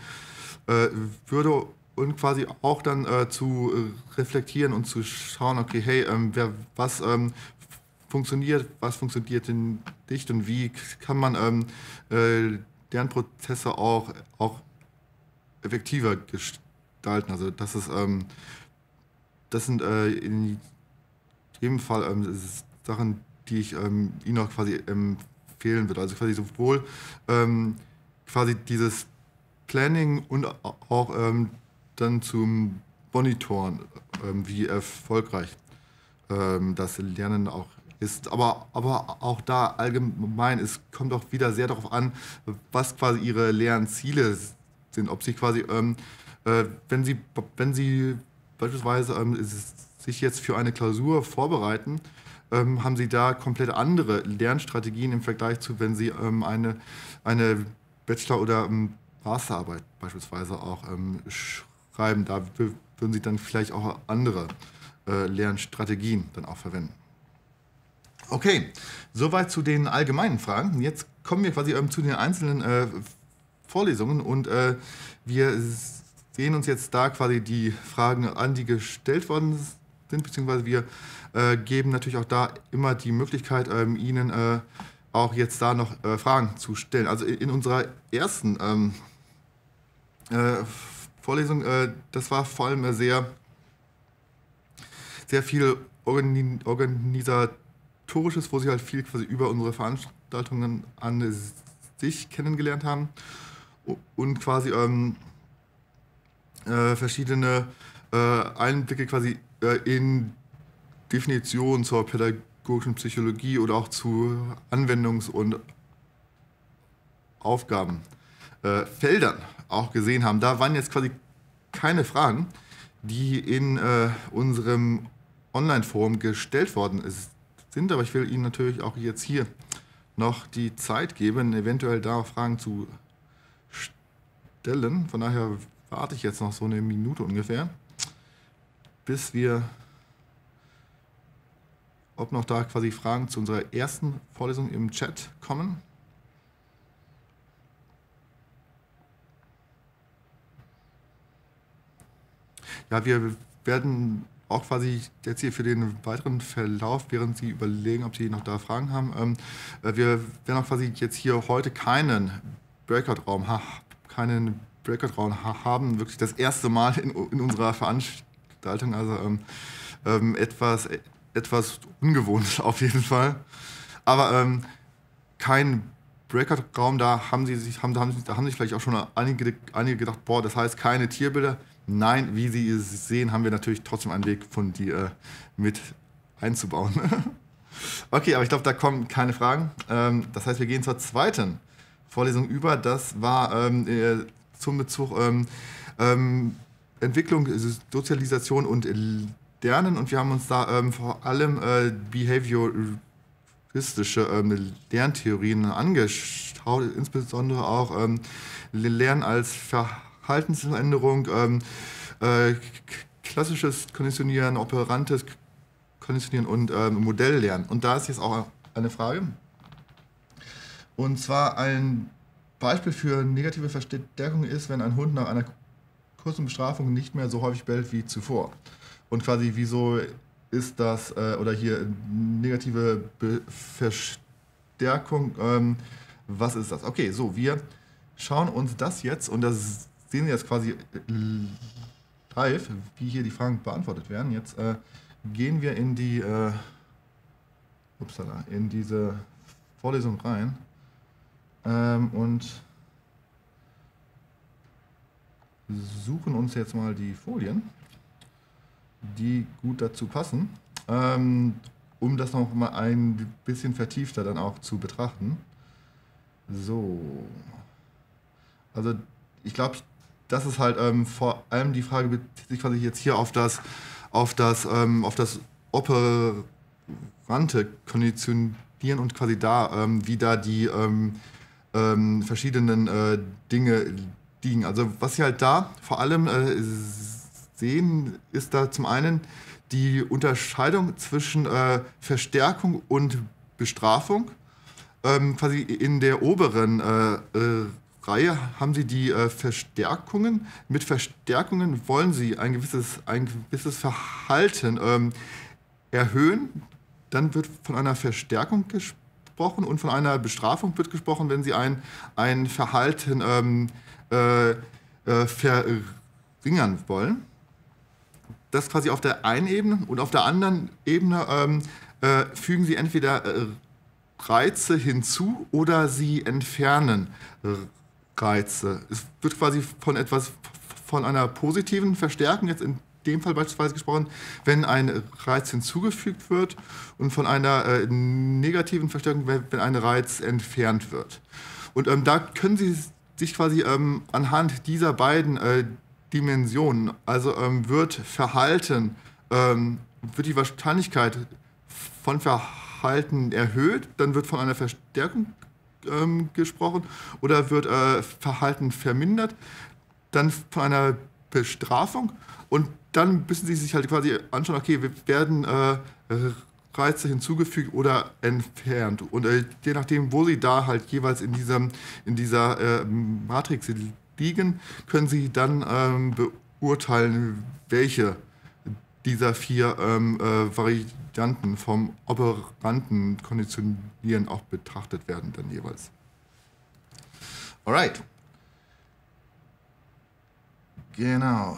äh, würde und quasi auch dann äh, zu reflektieren und zu schauen, okay, hey, ähm, wer, was ähm, funktioniert, was funktioniert denn nicht und wie kann man deren ähm, äh, Prozesse auch, auch effektiver gestalten. Also das ist, ähm, das sind äh, in jedem Fall Sachen, die ich ähm, Ihnen auch quasi empfehlen ähm, würde. Also quasi sowohl ähm, quasi dieses Planning und auch ähm, dann zum Monitoren, wie erfolgreich das Lernen auch ist. Aber, aber auch da allgemein, es kommt auch wieder sehr darauf an, was quasi ihre Lernziele sind. Ob sie quasi, ähm, äh, wenn, sie, wenn sie beispielsweise ähm, sich jetzt für eine Klausur vorbereiten, ähm, haben sie da komplett andere Lernstrategien im Vergleich zu, wenn sie ähm, eine, eine Bachelor- oder ähm, Masterarbeit beispielsweise auch ähm, schreiben. Da würden sie dann vielleicht auch andere äh, Lernstrategien dann auch verwenden. Okay, soweit zu den allgemeinen Fragen. Jetzt kommen wir quasi ähm, zu den einzelnen äh, Vorlesungen und äh, wir sehen uns jetzt da quasi die Fragen an, die gestellt worden sind sind, beziehungsweise wir äh, geben natürlich auch da immer die Möglichkeit, ähm, Ihnen äh, auch jetzt da noch äh, Fragen zu stellen. Also in, in unserer ersten ähm, äh, Vorlesung, äh, das war vor allem sehr, sehr viel Organi organisatorisches, wo Sie halt viel quasi über unsere Veranstaltungen an sich kennengelernt haben und quasi ähm, äh, verschiedene äh, Einblicke quasi äh, in Definitionen zur pädagogischen Psychologie oder auch zu Anwendungs- und Aufgabenfeldern äh, auch gesehen haben. Da waren jetzt quasi keine Fragen, die in äh, unserem Online-Forum gestellt worden sind, aber ich will Ihnen natürlich auch jetzt hier noch die Zeit geben, eventuell da Fragen zu stellen. Von daher warte ich jetzt noch so eine Minute ungefähr bis wir, ob noch da quasi Fragen zu unserer ersten Vorlesung im Chat kommen. Ja, wir werden auch quasi jetzt hier für den weiteren Verlauf, während Sie überlegen, ob Sie noch da Fragen haben, ähm, äh, wir werden auch quasi jetzt hier heute keinen Breakout-Raum, keinen Breakout-Raum haben, wirklich das erste Mal in, in unserer Veranstaltung Dalton, also ähm, ähm, etwas, etwas ungewohnt [LAUGHS] auf jeden Fall. Aber ähm, kein Breakout-Raum, da haben sie sich, haben, haben, da haben sich vielleicht auch schon einige, einige gedacht, boah, das heißt keine Tierbilder. Nein, wie Sie es sehen, haben wir natürlich trotzdem einen Weg, von die äh, mit einzubauen. [LAUGHS] okay, aber ich glaube, da kommen keine Fragen. Ähm, das heißt, wir gehen zur zweiten Vorlesung über. Das war ähm, äh, zum Bezug ähm, ähm Entwicklung, Sozialisation und äh, Lernen und wir haben uns da ähm, vor allem äh, behavioristische ähm, Lerntheorien angeschaut, insbesondere auch ähm, Lernen als Verhaltensänderung, ähm, äh, klassisches Konditionieren, operantes Konditionieren und ähm, Modelllernen. Und da ist jetzt auch eine Frage. Und zwar ein Beispiel für negative Verstärkung ist, wenn ein Hund nach einer kurzen Bestrafung nicht mehr so häufig bellt wie zuvor. Und quasi, wieso ist das, äh, oder hier negative Be Verstärkung, ähm, was ist das? Okay, so, wir schauen uns das jetzt und das sehen Sie jetzt quasi äh, live, wie hier die Fragen beantwortet werden. Jetzt äh, gehen wir in die, äh, upsala, in diese Vorlesung rein ähm, und suchen uns jetzt mal die Folien, die gut dazu passen, ähm, um das noch mal ein bisschen vertiefter dann auch zu betrachten. So. Also ich glaube, das ist halt ähm, vor allem die Frage bezieht sich quasi jetzt hier auf das, auf das, ähm, auf das operante Konditionieren und quasi da, ähm, wie da die ähm, ähm, verschiedenen äh, Dinge liegen. Also was Sie halt da vor allem äh, sehen, ist da zum einen die Unterscheidung zwischen äh, Verstärkung und Bestrafung. Ähm, quasi in der oberen äh, äh Reihe haben Sie die äh, Verstärkungen. Mit Verstärkungen wollen Sie ein gewisses, ein gewisses Verhalten ähm, erhöhen. Dann wird von einer Verstärkung gesprochen und von einer Bestrafung wird gesprochen, wenn Sie ein, ein Verhalten ähm, äh, äh, verringern wollen. Das quasi auf der einen Ebene und auf der anderen Ebene ähm, äh, fügen sie entweder äh, Reize hinzu oder sie entfernen äh, Reize. Es wird quasi von etwas, von einer positiven Verstärkung jetzt in dem Fall beispielsweise gesprochen, wenn ein Reiz hinzugefügt wird und von einer äh, negativen Verstärkung, wenn, wenn ein Reiz entfernt wird. Und ähm, da können Sie sich quasi ähm, anhand dieser beiden äh, Dimensionen, also ähm, wird Verhalten, ähm, wird die Wahrscheinlichkeit von Verhalten erhöht, dann wird von einer Verstärkung ähm, gesprochen, oder wird äh, Verhalten vermindert, dann von einer Bestrafung und dann müssen sie sich halt quasi anschauen, okay, werden äh, Reize hinzugefügt oder entfernt. Und äh, je nachdem, wo sie da halt jeweils in, diesem, in dieser äh, Matrix liegen, können sie dann ähm, beurteilen, welche dieser vier ähm, äh, Varianten vom Operanten konditionieren auch betrachtet werden dann jeweils. Alright. Genau.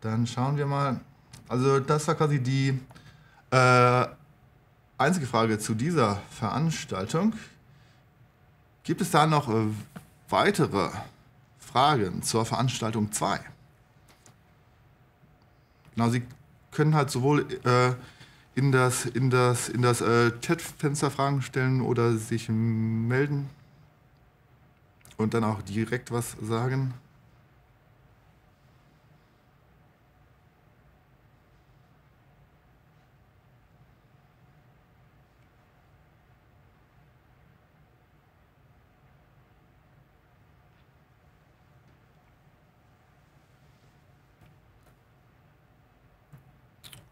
Dann schauen wir mal. Also das war quasi die äh, einzige Frage zu dieser Veranstaltung. Gibt es da noch äh, weitere Fragen zur Veranstaltung 2? Genau, Sie können halt sowohl äh, in das, in das, in das äh, Chatfenster Fragen stellen oder sich melden und dann auch direkt was sagen.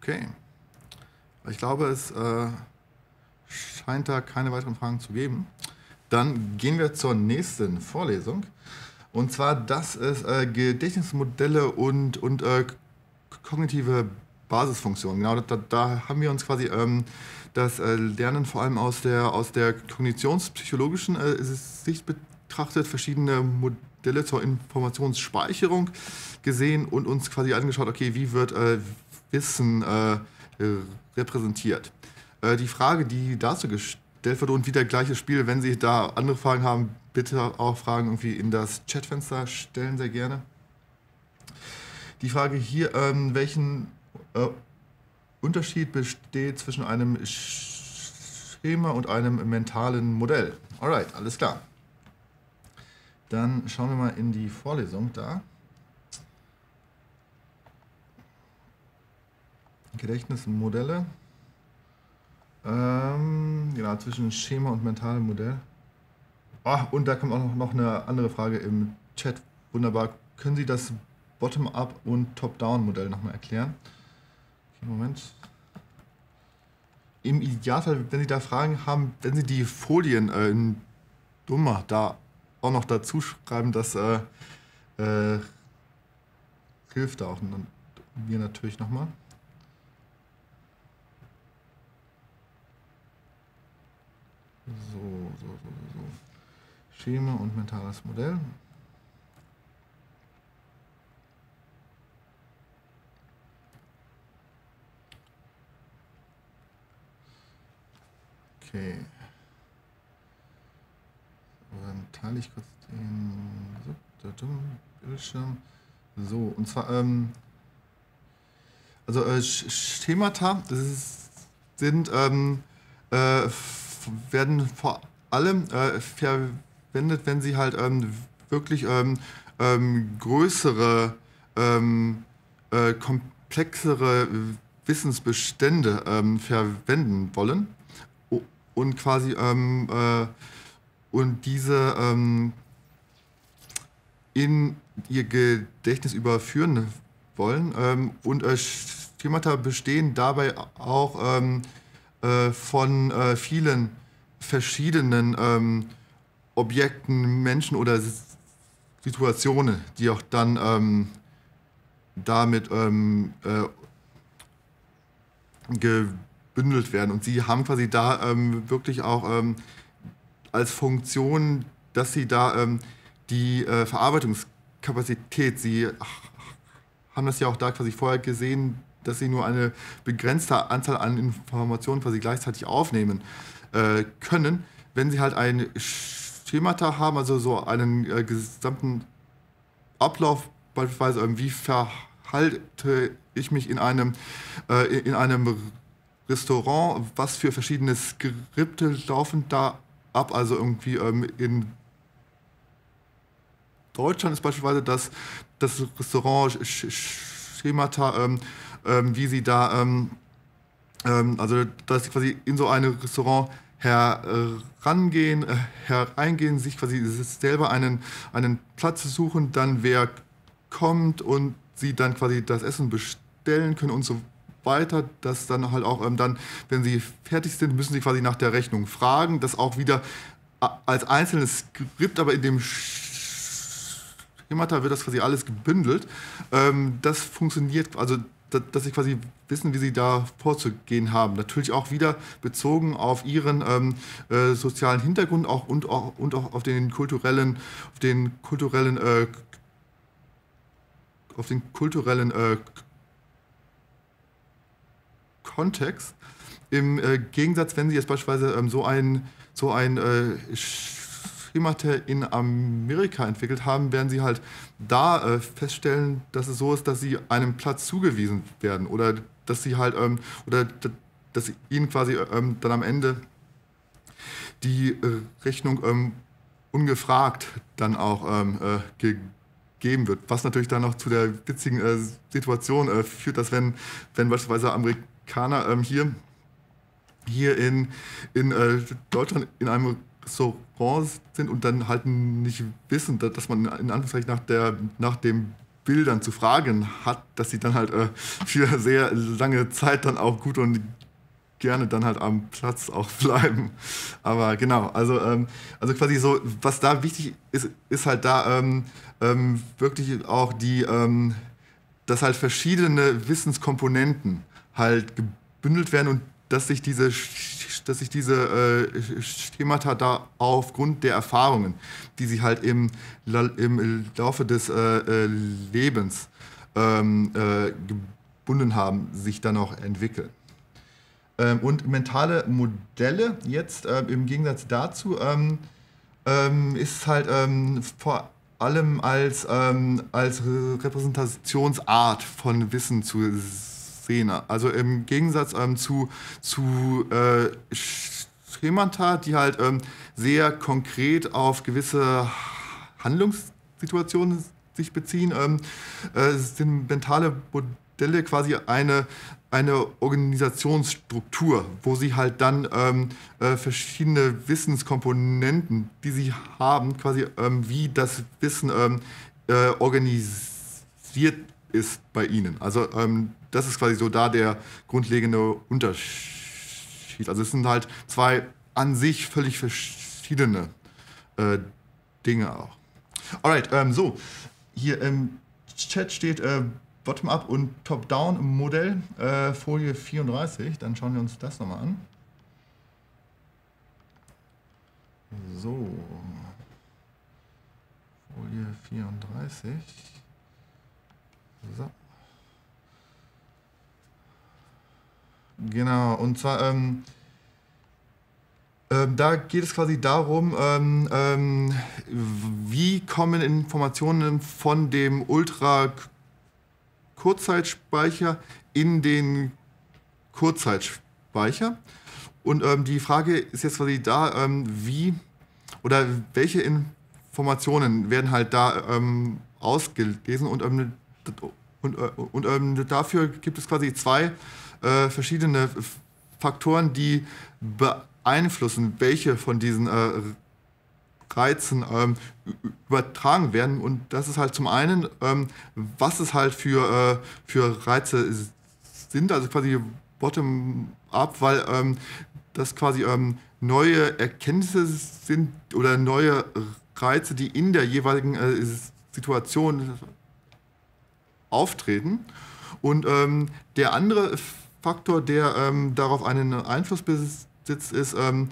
Okay. Ich glaube, es äh, scheint da keine weiteren Fragen zu geben. Dann gehen wir zur nächsten Vorlesung. Und zwar, das ist äh, Gedächtnismodelle und, und äh, kognitive Basisfunktionen. Genau, da, da, haben wir uns quasi ähm, das äh, Lernen vor allem aus der, aus der kognitionspsychologischen äh, Sicht betrachtet, verschiedene Modelle zur Informationsspeicherung gesehen und uns quasi angeschaut, okay, wie wird, äh, Wissen äh, äh, repräsentiert. Äh, die Frage, die dazu gestellt wird und wieder gleiches Spiel, wenn Sie da andere Fragen haben, bitte auch Fragen irgendwie in das Chatfenster stellen, sehr gerne. Die Frage hier, ähm, welchen äh, Unterschied besteht zwischen einem Schema und einem mentalen Modell? Alright, alles klar. Dann schauen wir mal in die Vorlesung da. Gedächtnismodelle. Ähm, genau, zwischen Schema und mentalem Modell. Oh, und da kommt auch noch eine andere Frage im Chat. Wunderbar. Können Sie das Bottom-up und Top-down-Modell nochmal erklären? Okay, Moment. Im Idealfall, wenn Sie da Fragen haben, wenn Sie die Folien äh, in Dummer da auch noch dazu schreiben, das äh, äh, hilft da auch und wir natürlich nochmal. So, so, so, so. Schema und mentales Modell. Okay. Dann teile ich kurz den Bildschirm. So, und zwar, ähm, also äh, Schemata, das ist, sind ähm, äh, werden vor allem äh, verwendet, wenn sie halt ähm, wirklich ähm, ähm größere, ähm, äh, komplexere äh, Wissensbestände ähm, verwenden wollen und quasi äh, und diese in ihr Gedächtnis überführen wollen. und äh, Schemata bestehen dabei auch äh, von äh, vielen verschiedenen ähm, Objekten, Menschen oder Situationen, die auch dann ähm, damit ähm, äh, gebündelt werden. Und sie haben quasi da ähm, wirklich auch ähm, als Funktion, dass sie da ähm, die äh, Verarbeitungskapazität, sie ach, haben das ja auch da quasi vorher gesehen, dass sie nur eine begrenzte Anzahl an Informationen quasi gleichzeitig aufnehmen äh, können, wenn sie halt ein Schemata haben, also so einen äh, gesamten Ablauf, beispielsweise äh, wie verhalte ich mich in einem, äh, in einem Restaurant, was für verschiedene Skripte laufen da ab, also irgendwie ähm, in Deutschland ist beispielsweise das, das Restaurant Schemata ähm, ähm, wie sie da, ähm, ähm, also dass sie quasi in so ein Restaurant herangehen, äh, äh, hereingehen, sich quasi selber einen, einen Platz suchen, dann wer kommt und sie dann quasi das Essen bestellen können und so weiter, dass dann halt auch ähm, dann, wenn sie fertig sind, müssen sie quasi nach der Rechnung fragen, das auch wieder äh, als einzelnes Skript, aber in dem Schemata wird das quasi alles gebündelt. Ähm, das funktioniert, also dass sie quasi wissen, wie sie da vorzugehen haben. Natürlich auch wieder bezogen auf ihren ähm, äh, sozialen Hintergrund auch und, auch, und auch auf den kulturellen, auf den kulturellen, äh, auf den kulturellen äh, Kontext. Im äh, Gegensatz, wenn sie jetzt beispielsweise ähm, so ein, so ein äh, Primater in Amerika entwickelt haben, werden sie halt da äh, feststellen, dass es so ist, dass sie einem Platz zugewiesen werden oder dass sie halt ähm, oder dass ihnen quasi ähm, dann am Ende die äh, Rechnung ähm, ungefragt dann auch ähm, äh, gegeben wird. Was natürlich dann auch zu der witzigen äh, Situation äh, führt, dass wenn, wenn beispielsweise Amerikaner ähm, hier, hier in, in äh, Deutschland in einem Restaurants sind und dann halt nicht wissen, dass man in Anführungszeichen nach, der, nach dem Bildern zu fragen hat, dass sie dann halt äh, [LAUGHS] für sehr lange Zeit dann auch gut und gerne dann halt am Platz auch [LAUGHS] bleiben. Aber genau, also, ähm, also quasi so, was da wichtig ist, ist halt da ähm, ähm, wirklich auch die, ähm, dass halt verschiedene Wissenskomponenten halt gebündelt werden und dass sich diese, dass sich diese äh, Schemata da aufgrund der Erfahrungen, die sie halt im, im Laufe des äh, äh, Lebens ähm, äh, gebunden haben, sich dann auch entwickeln. Ähm, und mentale Modelle jetzt äh, im Gegensatz dazu ähm, ähm ist halt ähm, vor allem als, ähm, als Repräsentationsart von Wissen zu sehen. Szene. Also im Gegensatz ähm, zu, zu äh, Schemanta, die halt ähm, sehr konkret auf gewisse Handlungssituationen sich beziehen, ähm, äh, sind mentale Modelle quasi eine, eine Organisationsstruktur, wo sie halt dann ähm, äh, verschiedene Wissenskomponenten, die sie haben, quasi ähm, wie das Wissen ähm, äh, organisiert ist bei ihnen. Also ähm, das ist quasi so da der grundlegende Unterschied. Also es sind halt zwei an sich völlig verschiedene äh, Dinge auch. Alright, ähm, so. Hier im Chat steht äh, Bottom-up und Top-down Modell, äh, Folie 34. Dann schauen wir uns das nochmal an. So. Folie 34. So. Genau, und zwar, ähm, ähm, da geht es quasi darum, ähm, ähm wie kommen Informationen von dem Ultra-Kurzzeitspeicher in den Kurzzeitspeicher. Und ähm, die Frage ist jetzt quasi da, ähm, wie oder welche Informationen werden halt da ausgelesen und, und, äh, und, und dafür gibt es quasi zwei äh, verschiedene Faktoren, die beeinflussen, welche von diesen äh, Reizen ähm, übertragen werden. Und das ist halt zum einen, ähm, was es halt für, äh, für Reize sind, also quasi bottom-up, weil ähm, das quasi ähm, neue Erkenntnisse sind oder neue Reize, die in der jeweiligen äh, Situation auftreten. Und ähm, der andere Faktor, der ähm, darauf einen Einfluss besitzt, ist, ähm,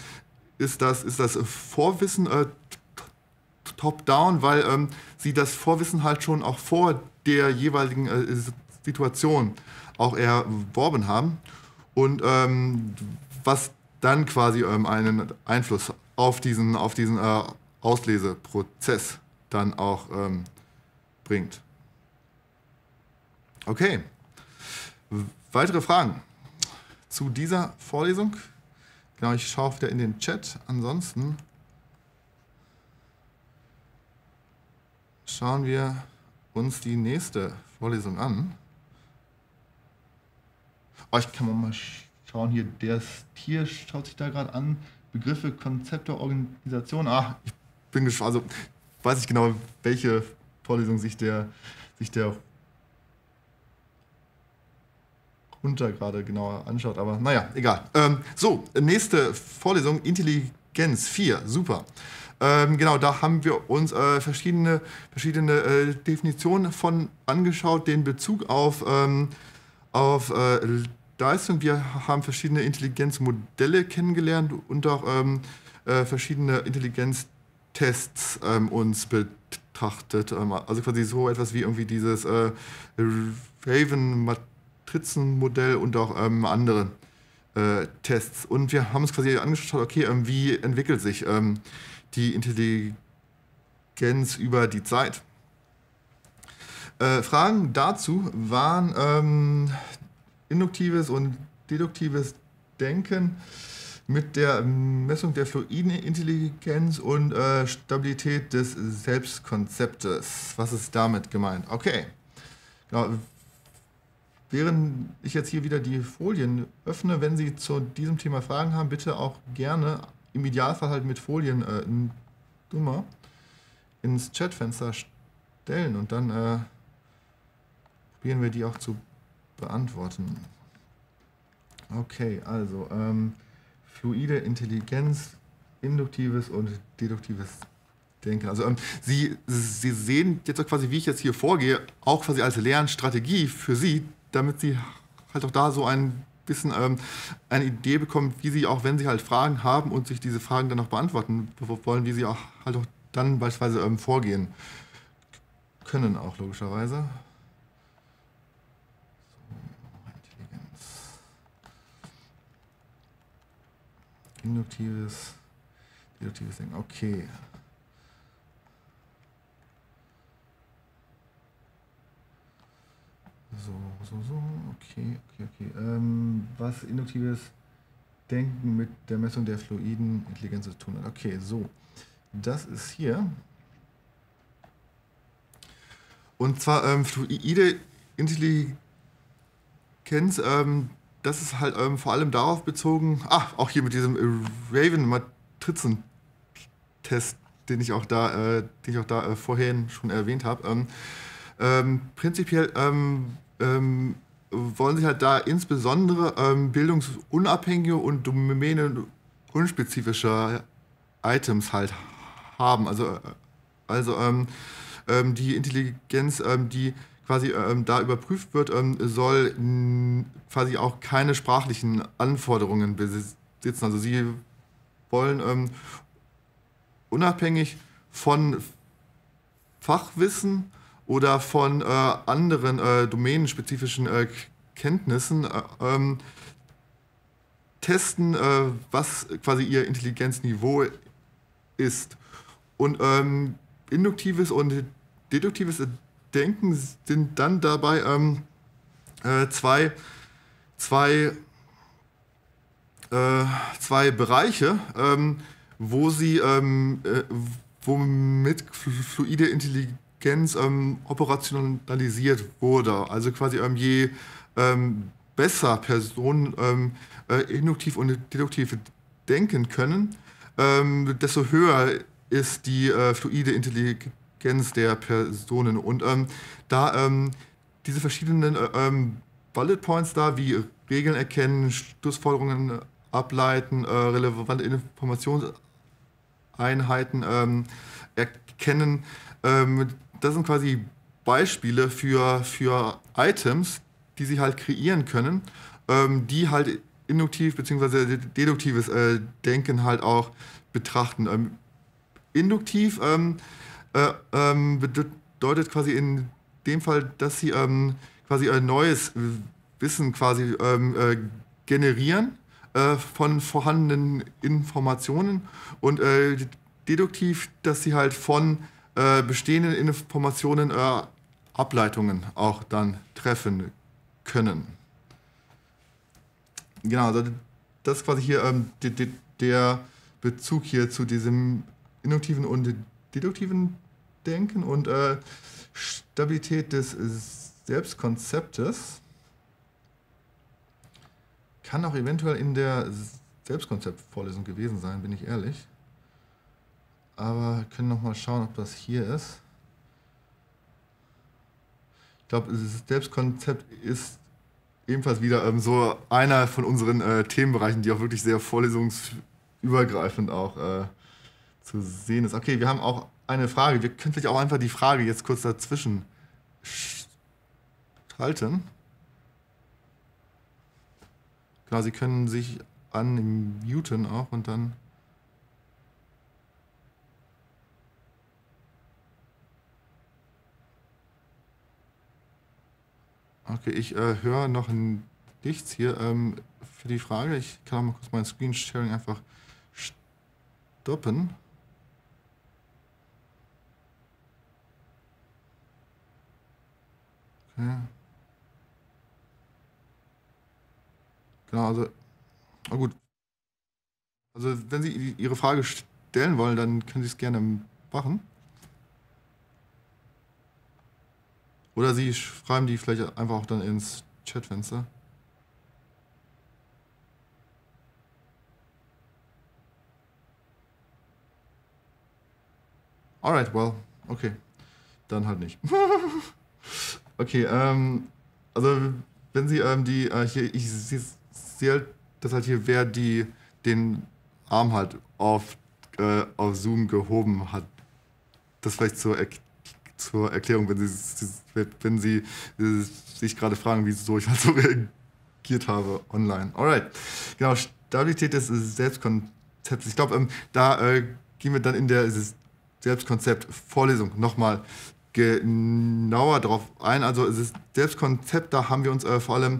ist, das, ist das Vorwissen äh, top-down, weil ähm, sie das Vorwissen halt schon auch vor der jeweiligen äh, Situation auch erworben haben und ähm, was dann quasi ähm, einen Einfluss auf diesen, auf diesen äh, Ausleseprozess dann auch ähm, bringt. Okay. Weitere Fragen zu dieser Vorlesung? Genau, ich schaue wieder in den Chat. Ansonsten schauen wir uns die nächste Vorlesung an. Oh, ich kann mal schauen hier. Das Tier schaut sich da gerade an. Begriffe, Konzepte, Organisation. Ah, ich bin gespannt. Also weiß ich genau, welche Vorlesung sich der, sich der Unter gerade genauer anschaut. Aber naja, egal. Ähm, so, nächste Vorlesung, Intelligenz 4, super. Ähm, genau, da haben wir uns äh, verschiedene, verschiedene äh, Definitionen von angeschaut, den Bezug auf, ähm, auf äh, Leistung. Wir haben verschiedene Intelligenzmodelle kennengelernt und auch ähm, äh, verschiedene Intelligenztests ähm, uns betrachtet betrachtet. Ähm, also quasi so etwas wie irgendwie dieses äh, Raven-Material. Spritzenmodell und auch ähm, andere äh, Tests. Und wir haben uns quasi angeschaut, okay, ähm, wie entwickelt sich ähm, die Intelligenz über die Zeit? Äh, Fragen dazu waren ähm, induktives und deduktives Denken mit der Messung der fluiden Intelligenz und äh, Stabilität des Selbstkonzeptes. Was ist damit gemeint? Okay. Genau. Während ich jetzt hier wieder die Folien öffne, wenn Sie zu diesem Thema Fragen haben, bitte auch gerne im Idealfall halt mit Folien äh, in Dummer ins Chatfenster stellen und dann äh, probieren wir die auch zu beantworten. Okay, also ähm, fluide Intelligenz, induktives und deduktives Denken. Also ähm, Sie, Sie sehen jetzt quasi, wie ich jetzt hier vorgehe, auch quasi als Lernstrategie für Sie, damit sie halt auch da so ein bisschen ähm, eine Idee bekommen, wie sie auch, wenn sie halt Fragen haben und sich diese Fragen dann auch beantworten wollen, wie sie auch halt auch dann beispielsweise ähm, vorgehen können, auch logischerweise. Induktives, deduktives Denken. Okay. So, so, so, okay, okay, okay. Ähm, was induktives Denken mit der Messung der fluiden Intelligenz zu tun hat. Okay, so. Das ist hier. Und zwar ähm, fluide Intelligenz, ähm, das ist halt ähm, vor allem darauf bezogen, ah, auch hier mit diesem Raven-Matrizen-Test, den ich auch da, äh, den ich auch da äh, vorhin schon erwähnt habe. Ähm, ähm prinzipiell ähm, ähm, wollen sich halt da insbesondere ähm, bildungsunabhängige und domänenunspezifische Items halt haben. Also, äh, also ähm, ähm, die Intelligenz, ähm, die quasi ähm, da überprüft wird, soll quasi auch keine sprachlichen Anforderungen besitzen. Also sie wollen unabhängig von Fachwissen oder von äh, anderen äh, domänenspezifischen äh, Kenntnissen äh, ähm, testen, äh, was quasi ihr Intelligenzniveau ist. Und ähm, induktives und deduktives Denken sind dann dabei ähm, äh, zwei, zwei, zwei Bereiche, ähm, wo sie ähm, womit fluide Intelligenz Intelligenz ähm, operationalisiert wurde. Also quasi ähm, je ähm, besser Personen ähm, äh, induktiv und deduktiv denken können, ähm, desto höher ist die äh, fluide Intelligenz der Personen. Und da diese verschiedenen äh, Bullet Points da, wie Regeln erkennen, Schlussfolgerungen ableiten, äh, relevante Informationseinheiten ähm, erkennen. Ähm, das sind quasi Beispiele für, für Items, die sie halt kreieren können, ähm, die halt induktiv bzw. deduktives äh, Denken halt auch betrachten. Ähm, induktiv ähm, äh, ähm, bedeutet quasi in dem Fall, dass sie ähm, quasi ein neues Wissen quasi ähm, äh, generieren äh, von vorhandenen Informationen und äh, deduktiv, dass sie halt von äh, bestehenden Informationen äh, Ableitungen auch dann treffen können. Genau, also das ist quasi hier ähm, de, de, der Bezug hier zu diesem induktiven und deduktiven Denken und äh, Stabilität des Selbstkonzeptes kann auch eventuell in der Selbstkonzeptvorlesung gewesen sein, bin ich ehrlich. Aber können noch mal schauen, ob das hier ist. Ich glaube, das Selbstkonzept ist ebenfalls wieder ähm, so einer von unseren äh, Themenbereichen, die auch wirklich sehr vorlesungsübergreifend auch äh, zu sehen ist. Okay, wir haben auch eine Frage. Wir können vielleicht auch einfach die Frage jetzt kurz dazwischen schalten. Genau, Sie können sich anmuten auch und dann Okay, ich äh, höre noch ein, nichts hier. Ähm, für die Frage, ich kann auch mal kurz mein Screensharing einfach stoppen. Okay. Genau, also, na gut. Also, wenn Sie Ihre Frage stellen wollen, dann können Sie es gerne machen. Oder sie schreiben die vielleicht einfach auch dann ins Chatfenster. Alright, well, okay. Dann halt nicht. [LAUGHS] okay, ähm, also wenn sie ähm, die, äh, hier, ich sehe halt, dass halt hier wer die, den Arm halt auf, äh, auf Zoom gehoben hat. Das vielleicht zur Erklärung zur Erklärung, wenn Sie, wenn Sie sich gerade fragen, wieso ich halt so [LAUGHS] reagiert habe online. Alright. Genau, Stabilität des Selbstkonzepts. Ich glaube, ähm, da äh, gehen wir dann in der Selbstkonzept-Vorlesung nochmal genauer drauf ein. Also das Selbstkonzept, da haben wir uns äh, vor allem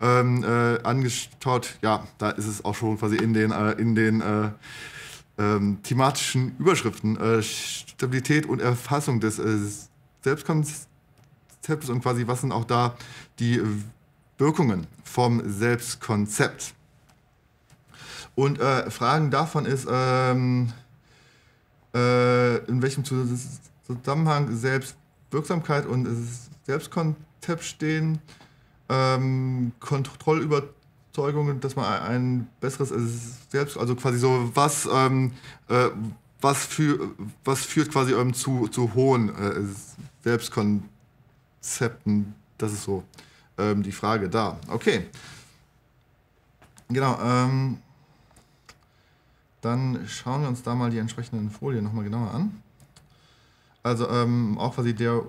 ähm, äh, angeschaut. Ja, da ist es auch schon quasi in den, äh, in den äh, ähm, thematischen Überschriften, äh, Stabilität und Erfassung des äh, Selbstkonzepts und quasi, was sind auch da die äh, Wirkungen vom Selbstkonzept. Und äh, Fragen davon ist, ähm, äh, in welchem Zusammenhang Selbstwirksamkeit und Selbstkonzept stehen, ähm, Kontrollüber Überzeugungen, dass man ein besseres also selbst, also quasi so, was, ähm, äh, was, für, was führt quasi ähm, zu, zu hohen äh, Selbstkonzepten? Das ist so ähm, die Frage da. Okay. Genau. Ähm, dann schauen wir uns da mal die entsprechenden Folien nochmal genauer an. Also ähm, auch quasi der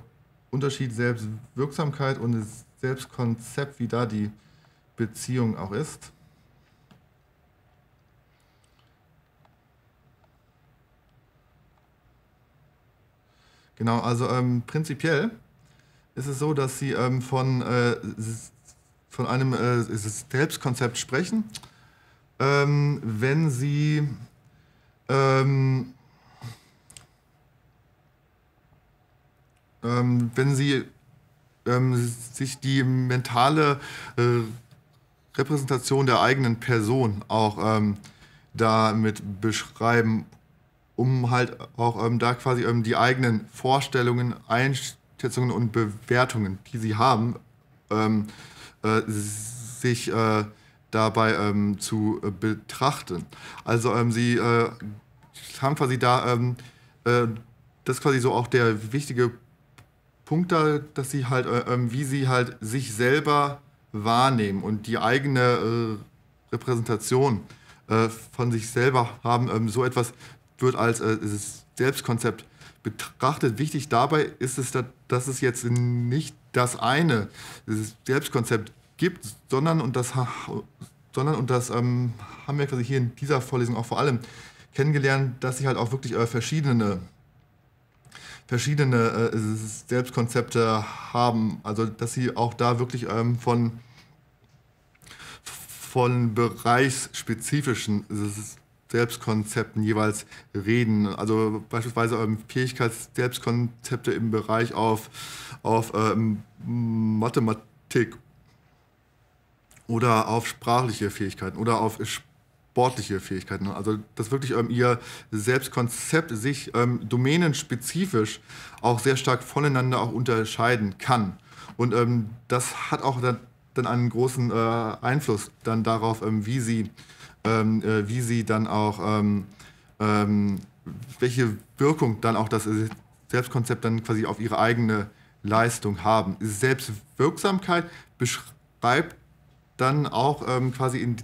Unterschied Selbstwirksamkeit und Selbstkonzept, wie da die Beziehung auch ist. Genau, also ähm, prinzipiell ist es so, dass Sie ähm, von, äh, von einem äh, Selbstkonzept sprechen, ähm, wenn Sie ähm, ähm, wenn Sie ähm, sich die mentale äh, Repräsentation der eigenen Person auch ähm, damit beschreiben, um halt auch ähm, da quasi ähm, die eigenen Vorstellungen, Einschätzungen und Bewertungen, die sie haben, ähm, äh, sich äh, dabei ähm, zu äh, betrachten. Also ähm, sie äh, haben quasi da, ähm, äh, das ist quasi so auch der wichtige Punkt da, dass sie halt, äh, wie sie halt sich selber wahrnehmen und die eigene äh, Repräsentation äh, von sich selber haben. Ähm, so etwas wird als äh, Selbstkonzept betrachtet. Wichtig dabei ist es, dass es jetzt nicht das eine Selbstkonzept gibt, sondern, und das, sondern, und das ähm, haben wir quasi hier in dieser Vorlesung auch vor allem kennengelernt, dass sich halt auch wirklich äh, verschiedene verschiedene äh, Selbstkonzepte haben. Also dass sie auch da wirklich ähm, von, von bereichsspezifischen Selbstkonzepten jeweils reden. Also beispielsweise ähm, Fähigkeits-Selbstkonzepte im Bereich auf, auf ähm, Mathematik oder auf sprachliche Fähigkeiten oder auf Sprache sportliche Fähigkeiten. Also dass wirklich ähm, ihr Selbstkonzept sich ähm, domänenspezifisch auch sehr stark voneinander auch unterscheiden kann. Und ähm, das hat auch dann, dann einen großen äh, Einfluss dann darauf, ähm, wie, sie, ähm, äh, wie sie dann auch, ähm, welche Wirkung dann auch das Selbstkonzept dann quasi auf ihre eigene Leistung haben. Selbstwirksamkeit beschreibt dann auch quasi in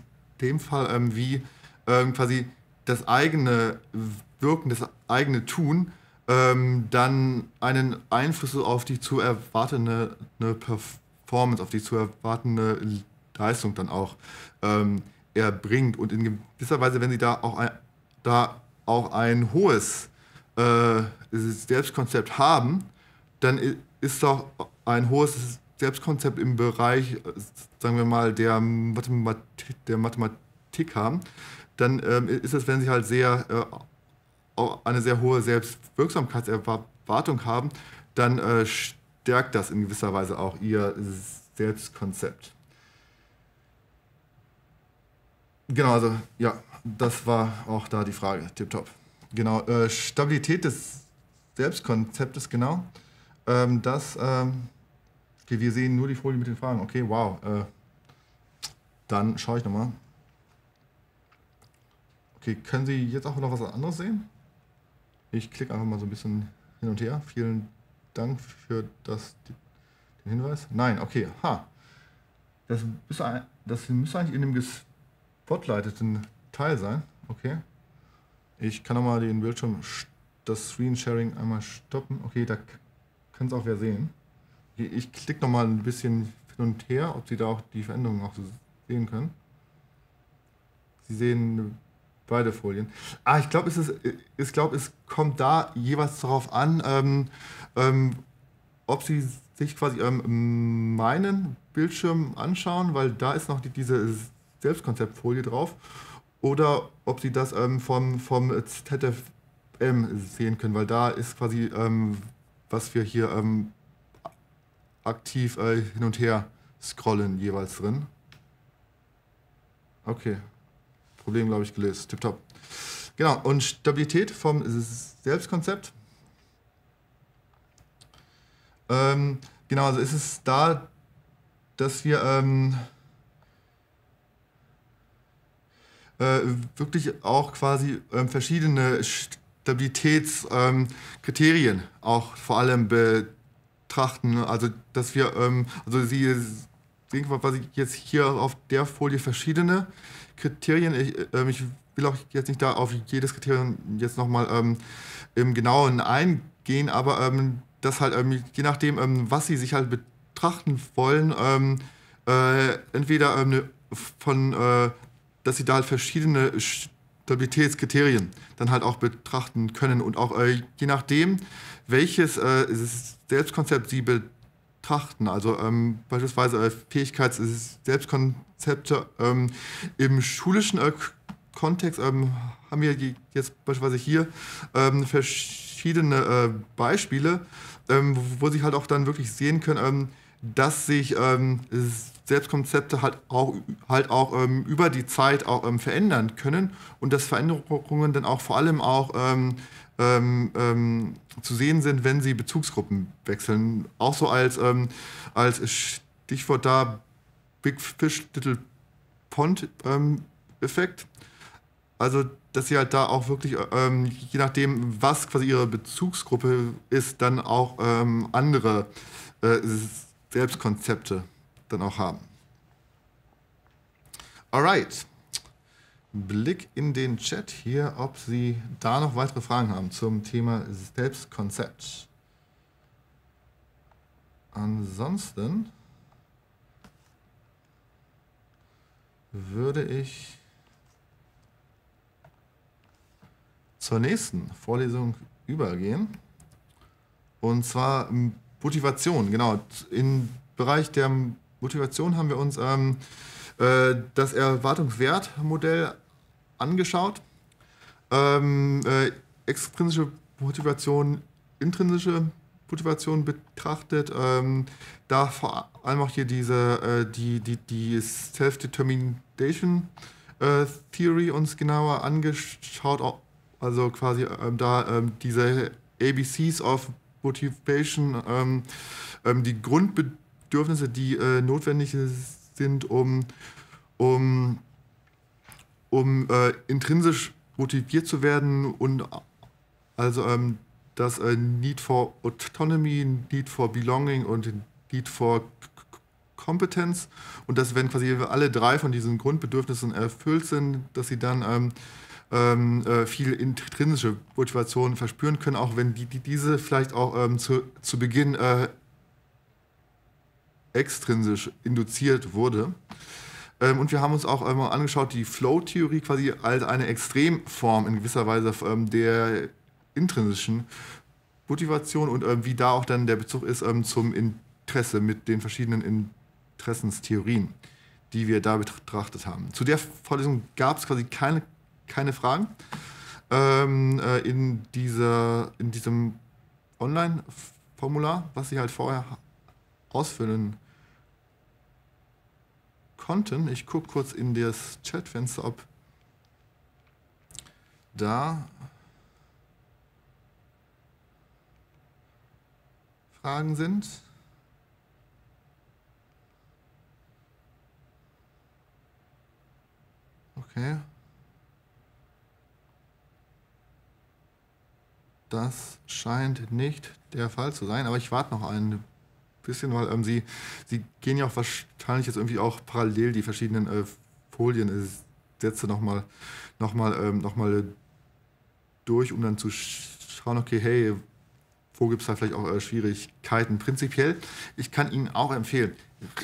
dem Fall, ähm, wie ähm, quasi das eigene Wirken, das eigene Tun ähm, dann einen Einfluss auf die zu erwartende ne, Performance, auf die zu erwartende Leistung dann auch ähm, erbringt. Und in gewisser Weise, wenn sie da auch ein, da auch ein hohes äh, Selbstkonzept haben, dann ist doch ein hohes Selbstkonzept im Bereich, äh, sagen wir mal, der, Mathematik, der Mathematik haben, dann ähm, ist es, wenn sie halt sehr äh, eine sehr hohe Selbstwirksamkeitserwartung haben, dann äh, stärkt das in gewisser Weise auch ihr Selbstkonzept. Genau, also ja, das war auch da die Frage, tipptopp. Genau, äh, Stabilität des Selbstkonzeptes, genau. Ähm, das ähm, Okay, wir sehen nur die Folie mit den Fragen. Okay, wow. Äh, dann schaue ich nochmal. Okay, können Sie jetzt auch noch was anderes sehen? Ich klicke einfach mal so ein bisschen hin und her. Vielen Dank für das, den Hinweis. Nein, okay, ha. Das, ist, das müsste eigentlich in dem gespotlighteten Teil sein. Okay. Ich kann nochmal den Bildschirm, das Screen Sharing einmal stoppen. Okay, da kann es auch wer sehen. Ich klicke noch mal ein bisschen hin und her, ob Sie da auch die Veränderungen auch so sehen können. Sie sehen beide Folien. Ah, ich glaube, es, ist, glaub, es kommt da jeweils darauf an, ähm, ähm, ob Sie sich quasi ähm, meinen Bildschirm anschauen, weil da ist noch die, diese Selbstkonzeptfolie drauf, oder ob Sie das ähm, vom, vom ZFM sehen können, weil da ist quasi, ähm, was wir hier ähm, aktiv äh, hin und her scrollen jeweils drin. Okay. Problem, glaube ich, gelöst. Tipptopp. Genau, und Stabilität vom Selbstkonzept. Ähm, genau, also ist es da, dass wir ähm, äh, wirklich auch quasi ähm, verschiedene Stabilitätskriterien ähm, auch vor allem be trachten. Ne? Also, dass wir, ähm, also Sie sehen, was ich jetzt hier auf der Folie verschiedene Kriterien, ich, äh, ich will auch jetzt nicht da auf jedes Kriterium jetzt nochmal ähm, im Genauen eingehen, aber ähm, dass halt ähm, je nachdem, ähm, was Sie sich halt betrachten wollen, ähm, äh, entweder ähm, von, äh, dass Sie da halt verschiedene St Stabilitätskriterien dann halt auch betrachten können und auch äh, je nachdem, welches äh, Selbstkonzept Sie betrachten, also ähm, beispielsweise äh, Fähigkeits-Selbstkonzepte äh, ähm, im schulischen äh, Kontext ähm, haben wir jetzt beispielsweise hier ähm, verschiedene äh, Beispiele, ähm, wo, wo, Sie halt auch dann wirklich sehen können, ähm, dass sich ähm, Selbstkonzepte halt auch, halt auch ähm, über die Zeit auch ähm, verändern können und dass Veränderungen dann auch vor allem auch ähm, ähm, ähm, zu sehen sind, wenn sie Bezugsgruppen wechseln. Auch so als, als Stichwort da Big Fish Little Pond Effekt. Also dass sie halt da auch wirklich, je nachdem, was quasi ihre Bezugsgruppe ist, dann auch andere äh, Selbstkonzepte dann auch haben. Alright. Blick in den Chat hier, ob Sie da noch weitere Fragen haben zum Thema Selbstkonzept. Ansonsten würde ich zur nächsten Vorlesung übergehen. Und zwar Motivation, genau. Im Bereich der Motivation haben wir uns ähm, äh, das Erwartungswertmodell angeschaut. Ähm, äh, extrinsische Motivation, intrinsische Motivation betrachtet. Ähm, da vor allem auch hier diese äh, die, die, die Self-Determination äh, Theory uns genauer angeschaut. Also quasi ähm, da ähm, diese ABCs of Motivation, ähm, ähm, die Grundbedürfnisse, die äh, notwendig sind, um, um, um äh, intrinsisch motiviert zu werden und also ähm, das äh, Need for Autonomy, Need for Belonging und Need for Kompetenz und dass wenn quasi alle drei von diesen Grundbedürfnissen erfüllt sind, dass sie dann ähm, ähm, äh, viel intrinsische Motivationen verspüren können, auch wenn die, die diese vielleicht auch ähm, zu, zu Beginn äh, extrinsisch induziert wurde. Ähm, und wir haben uns auch einmal ähm, angeschaut, die Flow-Theorie quasi als eine Extremform in gewisser Weise ähm, der intrinsischen Motivation und ähm, wie da auch dann der Bezug ist zum Interesse mit den verschiedenen Interessenstheorien, die wir da betrachtet haben. Zu der Vorlesung gab es quasi keine keine Fragen. Ähm, äh, in, dieser, in diesem Online-Formular, was sie halt vorher ausfüllen konnten. Ich gucke kurz in das Chatfenster, ob da Fragen sind. Okay. Das scheint nicht der Fall zu sein, aber ich warte noch ein bisschen, weil ähm, sie, sie gehen ja auch wahrscheinlich jetzt irgendwie auch parallel die verschiedenen äh, Folien, äh, Sätze nochmal noch mal, ähm, noch mal, durch, um dann zu schauen, okay, hey, wo gibt es da vielleicht auch äh, Schwierigkeiten? Prinzipiell, ich kann Ihnen auch empfehlen,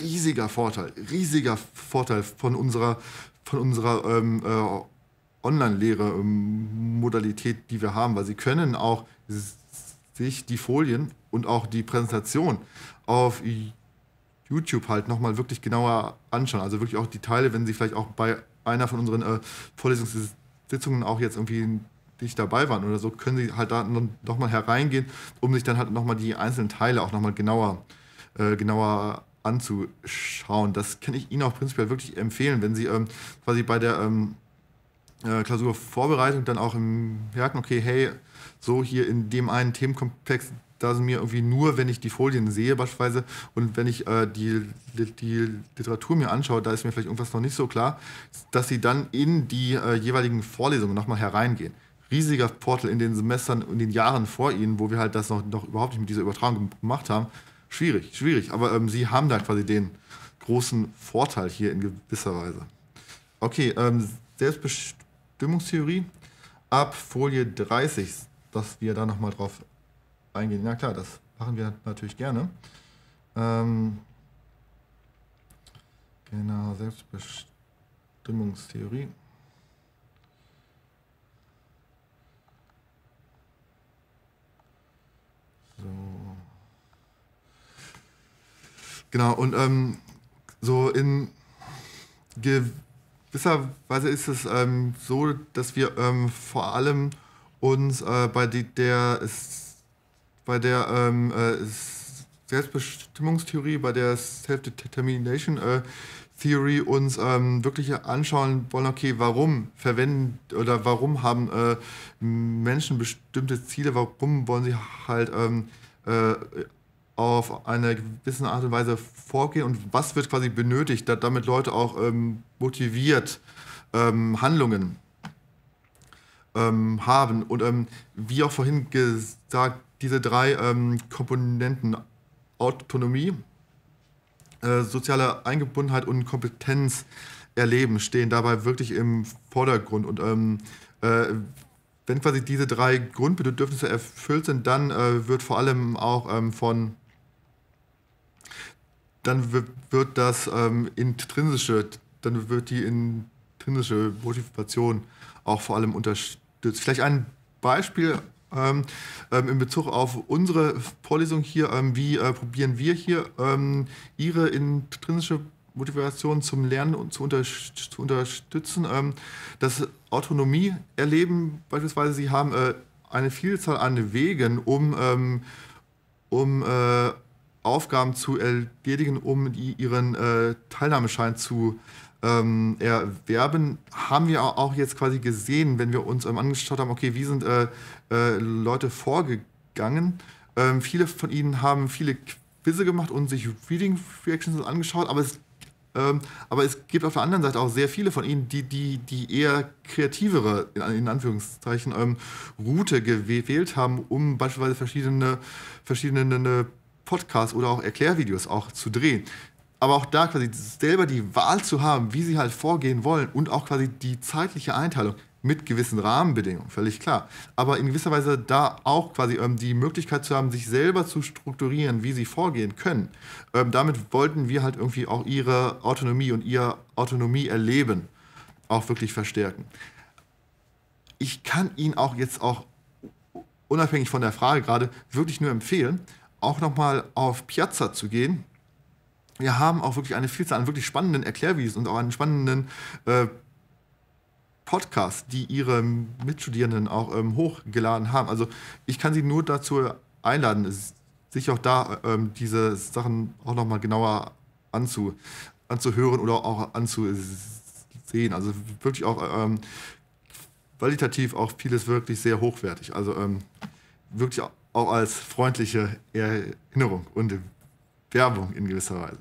riesiger Vorteil, riesiger Vorteil von unserer, von unserer ähm, äh, Online-Lehre-Modalität, ähm, die wir haben, weil sie können auch sich die Folien und auch die Präsentation auf YouTube halt nochmal wirklich genauer anschauen. Also wirklich auch die Teile, wenn Sie vielleicht auch bei einer von unseren äh, Vorlesungssitzungen auch jetzt irgendwie nicht dabei waren oder so, können Sie halt da nochmal hereingehen, um sich dann halt nochmal die einzelnen Teile auch nochmal genauer, äh, genauer anzuschauen. Das kann ich Ihnen auch prinzipiell wirklich empfehlen, wenn Sie ähm, quasi bei der ähm, äh, Klausurvorbereitung dann auch im Merken, okay, hey, so hier in dem einen Themenkomplex, da sind mir irgendwie nur, wenn ich die Folien sehe beispielsweise und wenn ich äh, die, die Literatur mir anschaue, da ist mir vielleicht irgendwas noch nicht so klar, dass sie dann in die äh, jeweiligen Vorlesungen nochmal hereingehen. Riesiger Portal in den Semestern und den Jahren vor ihnen, wo wir halt das noch, noch überhaupt nicht mit dieser Übertragung gemacht haben. Schwierig, schwierig. Aber ähm, sie haben da quasi den großen Vorteil hier in gewisser Weise. Okay, ähm, selbstbestimmt Stimmungstheorie ab Folie 30, dass wir da nochmal drauf eingehen. Na klar, das machen wir natürlich gerne. Ähm, genau, Selbstbestimmungstheorie. So. Genau, und ähm, so in gewissen gewisserweise ist es ähm, so, dass wir ähm, vor allem uns äh, bei die, der, bei der ähm, äh, Selbstbestimmungstheorie, bei der Self-Determination äh, Theory uns ähm, wirklich anschauen wollen, okay, warum verwenden oder warum haben äh, Menschen bestimmte Ziele, warum wollen sie halt ähm, äh, auf eine gewisse Art und Weise vorgehen und was wird quasi benötigt, damit Leute auch ähm, motiviert ähm, Handlungen ähm, haben. Und ähm, wie auch vorhin gesagt, diese drei ähm, Komponenten Autonomie, äh, soziale Eingebundenheit und Kompetenz erleben, stehen dabei wirklich im Vordergrund. Und ähm, äh, wenn quasi diese drei Grundbedürfnisse erfüllt sind, dann äh, wird vor allem auch ähm, von dann wird das ähm, intrinsische, dann wird die intrinsische Motivation auch vor allem unterstützt. Vielleicht ein Beispiel ähm, ähm in Bezug auf unsere Vorlesung hier. Ähm, wie äh, probieren wir hier ähm, Ihre intrinsische Motivation zum Lernen und zu, unter zu unterstützen? Ähm, das Autonomie erleben beispielsweise. Sie haben äh, eine Vielzahl an Wegen, um, um äh, Aufgaben zu erledigen, um die, ihren äh, Teilnahmeschein zu ähm, erwerben, haben wir auch jetzt quasi gesehen, wenn wir uns ähm, angeschaut haben, okay, wie sind äh, äh, Leute vorgegangen. Ähm, viele von ihnen haben viele Quizze gemacht und sich Reading Reactions angeschaut, aber es, ähm, aber es gibt auf der anderen Seite auch sehr viele von ihnen, die die, die eher kreativere, in, in Anführungszeichen, ähm, Route gewählt haben, um beispielsweise verschiedene, verschiedene ne, ne Podcasts oder auch Erklärvideos auch zu drehen. Aber auch da quasi selber die Wahl zu haben, wie sie halt vorgehen wollen und auch quasi die zeitliche Einteilung mit gewissen Rahmenbedingungen, völlig klar. Aber in gewisser Weise da auch quasi ähm, die Möglichkeit zu haben, sich selber zu strukturieren, wie sie vorgehen können. Ähm, damit wollten wir halt irgendwie auch ihre Autonomie und ihr Autonomie erleben, auch wirklich verstärken. Ich kann Ihnen auch jetzt auch unabhängig von der Frage gerade wirklich nur empfehlen, auch nochmal auf Piazza zu gehen. Wir haben auch wirklich eine Vielzahl an wirklich spannenden Erklärvideos und auch an spannenden äh, Podcasts, die ihre Mitstudierenden auch ähm, hochgeladen haben. Also ich kann sie nur dazu einladen, sich auch da ähm, diese Sachen auch nochmal genauer anzu, anzuhören oder auch anzusehen. Also wirklich auch ähm, qualitativ auch vieles wirklich sehr hochwertig. Also ähm, wirklich auch auch als freundliche Erinnerung und Werbung in gewisser Weise.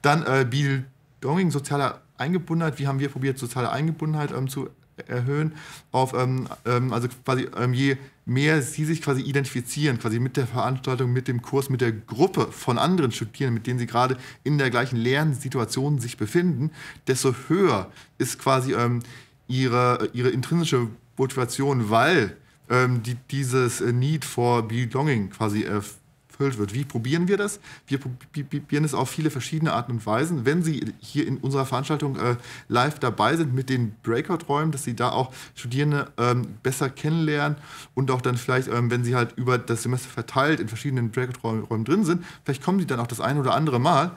Dann äh, Bildung, soziale Eingebundenheit. Wie haben wir probiert, soziale Eingebundenheit ähm, zu erhöhen? Auf, ähm, ähm, also quasi ähm, je mehr sie sich quasi identifizieren, quasi mit der Veranstaltung, mit dem Kurs, mit der Gruppe von anderen Studierenden, mit denen sie gerade in der gleichen Lernsituation sich befinden, desto höher ist quasi ähm, ihre, ihre intrinsische Motivation, weil ähm, die, dieses äh, Need for Belonging quasi erfüllt wird. Wie probieren wir das? Wir probieren es auf viele verschiedene Arten und Weisen. Wenn Sie hier in unserer Veranstaltung äh, live dabei sind mit den Breakout-Räumen, dass Sie da auch Studierende ähm, besser kennenlernen und auch dann vielleicht, ähm, wenn Sie halt über das Semester verteilt in verschiedenen Breakout-Räumen drin sind, vielleicht kommen Sie dann auch das ein oder andere Mal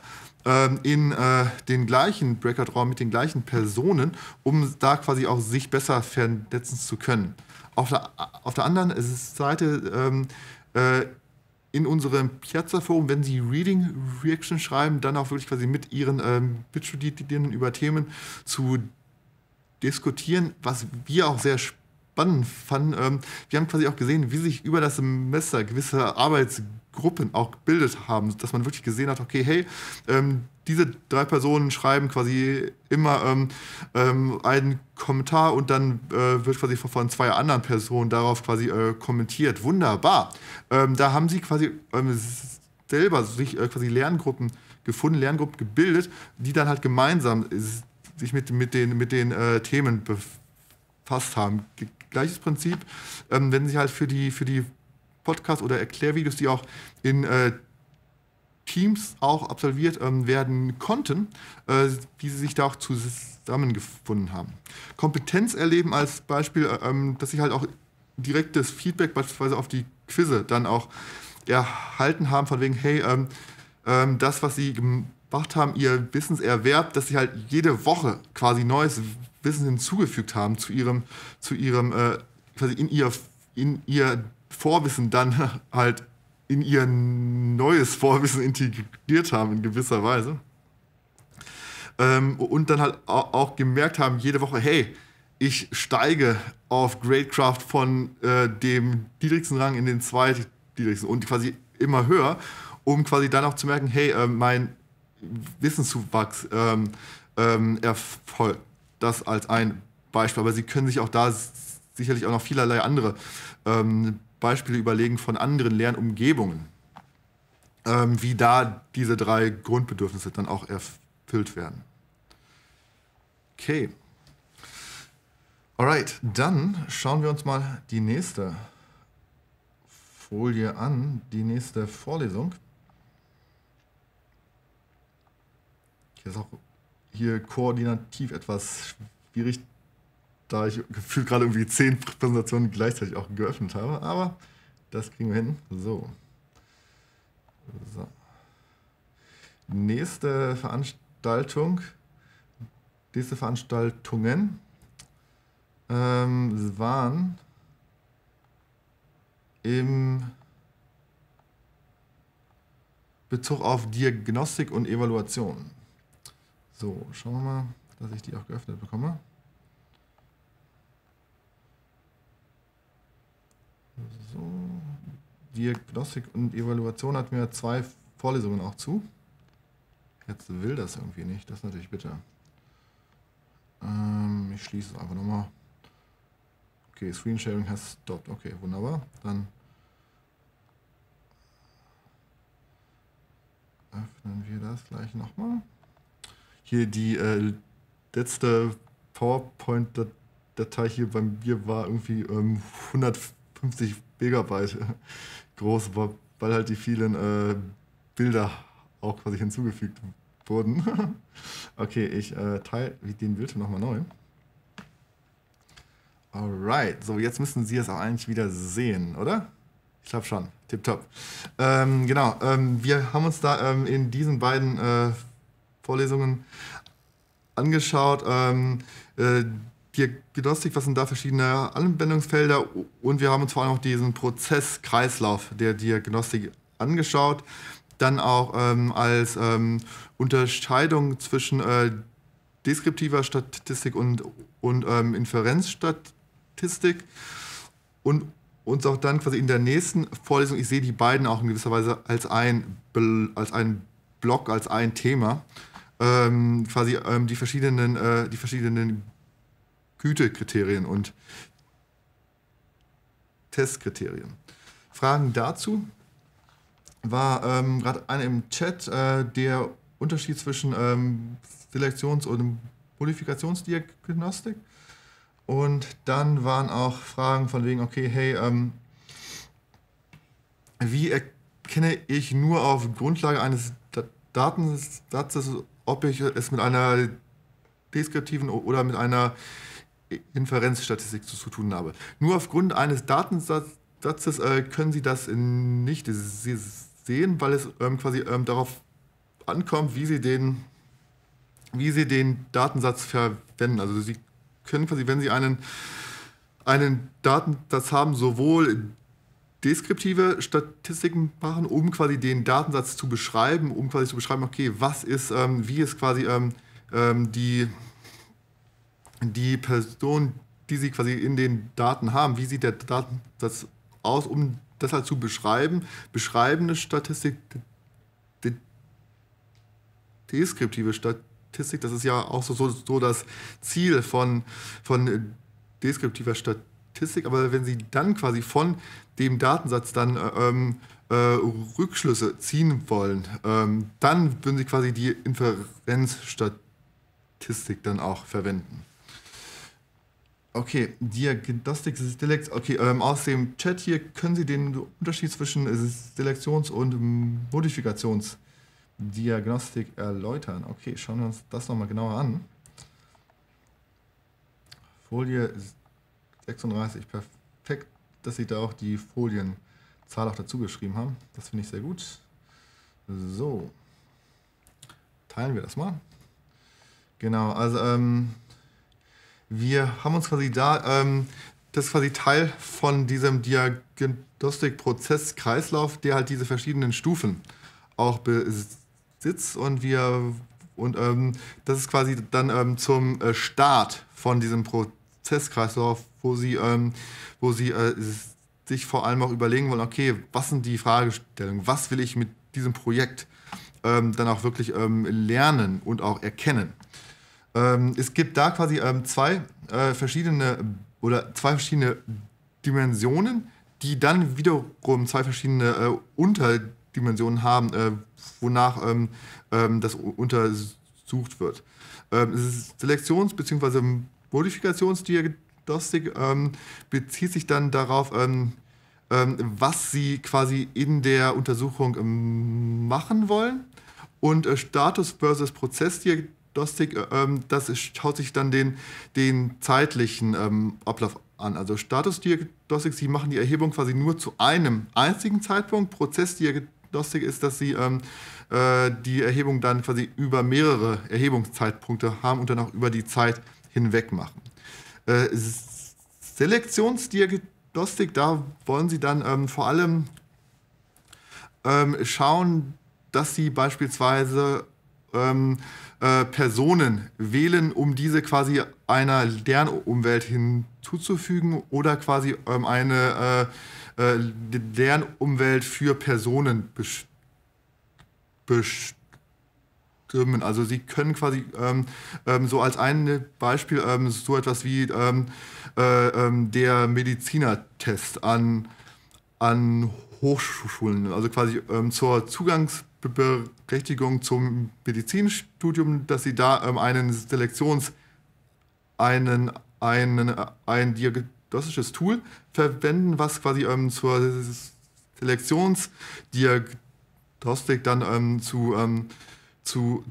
ähm, in äh, den gleichen Breakout-Raum mit den gleichen Personen, um da quasi auch sich besser vernetzen zu können. Auf der, auf der anderen Seite, ähm, äh, in unserem Piazza-Forum, wenn Sie Reading Reaction schreiben, dann auch wirklich quasi mit Ihren ähm, Mitstudierenden über Themen zu diskutieren, was wir auch sehr spannend spannend fand, ähm, wir haben quasi auch gesehen, wie sich über das Semester gewisse Arbeitsgruppen auch gebildet haben, dass man wirklich gesehen hat, okay, hey, ähm, diese drei Personen schreiben quasi immer ähm, einen Kommentar und dann äh, wird quasi von zwei anderen Personen darauf quasi äh, kommentiert. Wunderbar. da haben sie quasi selber sich äh, quasi Lerngruppen gefunden, Lerngruppen gebildet, die dann halt gemeinsam sich mit, mit den, mit den Themen befasst haben gleiches Prinzip, ähm, wenn Sie halt für die, für die Podcasts oder Erklärvideos, die auch in äh, Teams auch absolviert ähm, werden konnten, äh, die sie sich da auch zusammengefunden haben. Kompetenz erleben als Beispiel, äh, ähm, dass sie halt auch direktes Feedback beispielsweise auf die Quizze dann auch erhalten haben, von wegen, hey, ähm, ähm das, was sie gemacht haben, ihr Wissenserwerb, dass sie halt jede Woche quasi neues Wissen hinzugefügt haben zu ihrem, zu ihrem, äh, quasi in ihr, in ihr Vorwissen dann [LAUGHS] halt in ihr neues Vorwissen integriert haben in gewisser Weise. Ähm, und dann halt auch gemerkt haben, jede Woche, hey, ich steige auf Greatcraft von äh, dem niedrigsten Rang in den zweitniedrigsten und quasi immer höher, um quasi dann auch zu merken, hey, äh, mein Wissenszuwachs ähm, ähm, erfolgt das als ein Beispiel. Aber Sie können sich auch da sicherlich auch noch vielerlei andere ähm, Beispiele überlegen von anderen Lernumgebungen, ähm, wie da diese drei Grundbedürfnisse dann auch erfüllt werden. Okay. Alright, dann schauen wir uns mal die nächste Folie an, die nächste Vorlesung. Hier ist auch hier koordinativ etwas schwierig, da ich gefühlt gerade irgendwie zehn Präsentationen gleichzeitig auch geöffnet habe. Aber das kriegen wir hin. So. so. Nächste Veranstaltung. Nächste Veranstaltungen ähm, waren im Bezug auf Diagnostik und Evaluation. So, schauen wir mal, dass ich die auch geöffnet bekomme. So, Diagnostik und Evaluation hat mir zwei Vorlesungen auch zu. Jetzt will das irgendwie nicht, das natürlich bitte. Ähm, ich schließe es einfach nochmal. Okay, Screensharing has stopped. Okay, wunderbar. Dann öffnen wir das gleich nochmal hier die äh, letzte PowerPoint-Datei hier bei mir war irgendwie ähm, 150 Megabyte [LAUGHS] groß, weil halt die vielen äh, Bilder auch quasi hinzugefügt wurden. [LAUGHS] okay, ich äh, teile den Bildschirm nochmal neu. Alright, so jetzt müssen Sie es auch eigentlich wieder sehen, oder? Ich glaube schon, tipptopp. Ähm, genau, ähm, wir haben uns da ähm, in diesen beiden äh, Vorlesungen angeschaut. Ähm, äh, Diagnostik, was sind da verschiedene Anwendungsfelder und wir haben uns vor allem auch diesen Prozesskreislauf der Diagnostik angeschaut. Dann auch ähm, als ähm, Unterscheidung zwischen äh, deskriptiver Statistik und, und ähm, Inferenzstatistik und uns auch dann quasi in der nächsten Vorlesung, ich sehe die beiden auch in gewisser Weise als ein, als ein Block, als ein Thema ähm, quasi ähm, die verschiedenen, äh, die verschiedenen Gütekriterien und Testkriterien. Fragen dazu war ähm, gerade einer im Chat, äh, der Unterschied zwischen ähm, Selektions- und Modifikationsdiagnostik. Und dann waren auch Fragen von wegen, okay, hey, ähm, wie erkenne ich nur auf Grundlage eines Datensatzes ob ich es mit einer deskriptiven oder mit einer Inferenzstatistik zu tun habe. Nur aufgrund eines Datensatzes äh, können Sie das nicht sehen, weil es ähm, quasi ähm, darauf ankommt, wie Sie den wie Sie den Datensatz verwenden. Also Sie können quasi, wenn Sie einen, einen Datensatz haben, sowohl deskriptive Statistiken machen, um quasi den Datensatz zu beschreiben, um quasi zu beschreiben, okay, was ist, ähm, wie ist quasi ähm, ähm, die, die Person, die sie quasi in den Daten haben, wie sieht der Datensatz aus, um das halt zu beschreiben. Beschreibende Statistik, de, deskriptive Statistik, das ist ja auch so, so, so das Ziel von, von äh, deskriptiver Statistik Statistik, aber wenn Sie dann quasi von dem Datensatz dann äh, ähm, äh, Rückschlüsse ziehen wollen, ähm, dann würden Sie quasi die Inferenzstatistik dann auch verwenden. Okay, Diagnostik Select. Okay, ähm, aus dem Chat hier können Sie den Unterschied zwischen Selektions- und Modifikationsdiagnostik erläutern. Okay, schauen wir uns das nochmal genauer an. Folie 36, perfekt, dass sie da auch die Folienzahl auch dazu geschrieben haben. Das finde ich sehr gut. So, teilen wir das mal. Genau, also ähm, wir haben uns quasi da, ähm, das ist quasi Teil von diesem Diagnostikprozesskreislauf, der halt diese verschiedenen Stufen auch besitzt und wir und ähm, das ist quasi dann ähm, zum äh, Start von diesem Prozess Prozesskreislauf, wo sie, ähm, wo sie äh, sich vor allem auch überlegen wollen, okay, was sind die Fragestellungen, was will ich mit diesem Projekt ähm, dann auch wirklich ähm, lernen und auch erkennen. Ähm, es gibt da quasi ähm, zwei äh, verschiedene oder zwei verschiedene Dimensionen, die dann wiederum zwei verschiedene äh, Unterdimensionen haben, äh, wonach ähm, das untersucht wird. es ist Selektions- bzw. Modifikationsdiagnostik ähm, bezieht sich dann darauf, ähm, ähm, was Sie quasi in der Untersuchung ähm, machen wollen. Und äh, Status versus Prozessdiagnostik, äh, ähm, das schaut sich dann den, den zeitlichen ähm, Ablauf an. Also Statusdiagnostik, Sie machen die Erhebung quasi nur zu einem einzigen Zeitpunkt. Prozessdiagnostik ist, dass Sie äh, die Erhebung dann quasi über mehrere Erhebungszeitpunkte haben und dann auch über die Zeit hinweg machen. Äh, Selektionsdiagnostik, da wollen sie dann ähm, vor allem ähm, schauen, dass sie beispielsweise ähm, äh, Personen wählen, um diese quasi einer Lernumwelt hinzuzufügen oder quasi ähm, eine äh, äh, Lernumwelt für Personen bestimmen Stimmen. Also sie können quasi ähm, ähm, so als ein Beispiel ähm, so etwas wie ähm, äh, ähm, der Medizinertest an, an Hochschulen, also quasi ähm, zur Zugangsberechtigung zum Medizinstudium, dass sie da einen Selektions, einen, einen, ein diagnostisches Tool verwenden, was quasi zur Selektionsdiagnostik dann zu zu,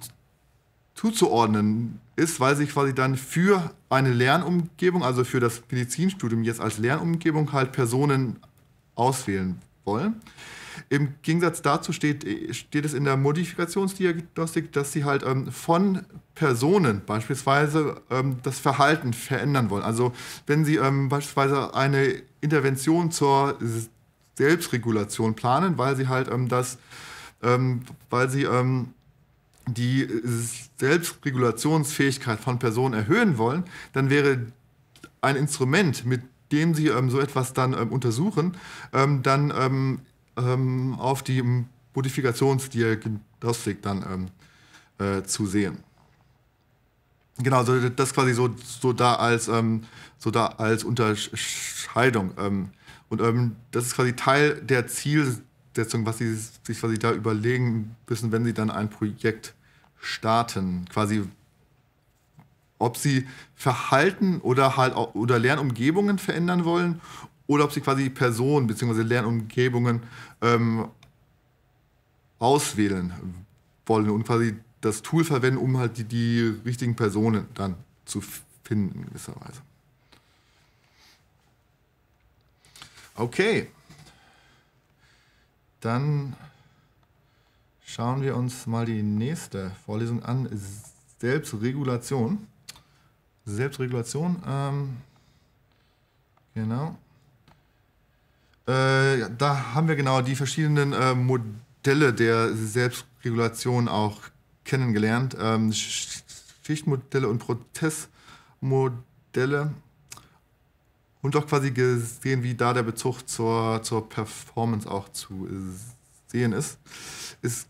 zuzuordnen ist, weil sie quasi dann für eine Lernumgebung, also für das Medizinstudium jetzt als Lernumgebung halt Personen auswählen wollen. Im Gegensatz dazu steht, steht es in der Modifikationsdiagnostik, dass sie halt ähm, von Personen beispielsweise ähm, das Verhalten verändern wollen. Also wenn sie ähm, beispielsweise eine Intervention zur Selbstregulation planen, weil sie halt ähm, das, ähm, weil sie ähm, die äh, Selbstregulationsfähigkeit von Personen erhöhen wollen, dann wäre ein Instrument, mit dem sie ähm, so etwas dann ähm, untersuchen, ähm, dann ähm, ähm, auf die Modifikationsdiagnostik dann äh, zu sehen. Genau, so, das quasi so, so da als so da als Unterscheidung. und das ist quasi Teil der Ziel Voraussetzung, was sie sich was sie da überlegen müssen, wenn sie dann ein Projekt starten. Quasi, ob sie Verhalten oder halt oder Lernumgebungen verändern wollen oder ob sie quasi Personen bzw. Lernumgebungen ähm, auswählen wollen und quasi das Tool verwenden, um halt die, die richtigen Personen dann zu finden in gewisser Weise. Okay, dann schauen wir uns mal die nächste Vorlesung an. Selbstregulation. Selbstregulation, ähm, genau. Äh, da haben wir genau die verschiedenen äh, Modelle der Selbstregulation auch kennengelernt. Ähm, Schichtmodelle und Prozessmodelle und auch quasi gesehen, wie da der Bezug zur, zur Performance auch zu sehen ist. Es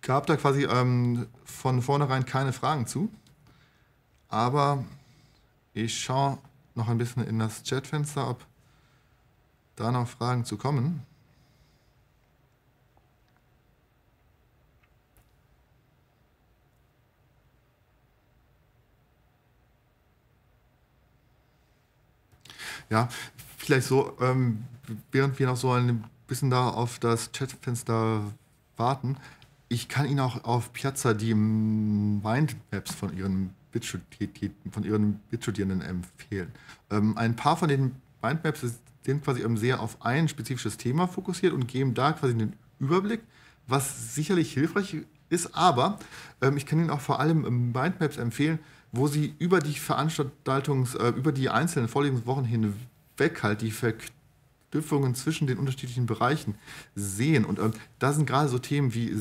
gab da quasi ähm, von vornherein keine Fragen zu, aber ich schaue noch ein bisschen in das Chatfenster, ob da noch Fragen zu kommen. Ja, vielleicht so, ähm, während wir noch so ein bisschen da auf das Chatfenster warten, ich kann Ihnen auch auf Piazza die Mindmaps von Ihren, von ihren Mitstudierenden empfehlen. Ähm, ein paar von den Mindmaps sind quasi ähm, sehr auf ein spezifisches Thema fokussiert und geben da quasi einen Überblick, was sicherlich hilfreich ist, aber ähm, ich kann Ihnen auch vor allem ähm, Mindmaps empfehlen, wo sie über die Veranstaltungs, äh, über die einzelnen Vorlesungswochen hinweg halt die Verknüpfungen zwischen den unterschiedlichen Bereichen sehen. Und ähm, da sind gerade so Themen wie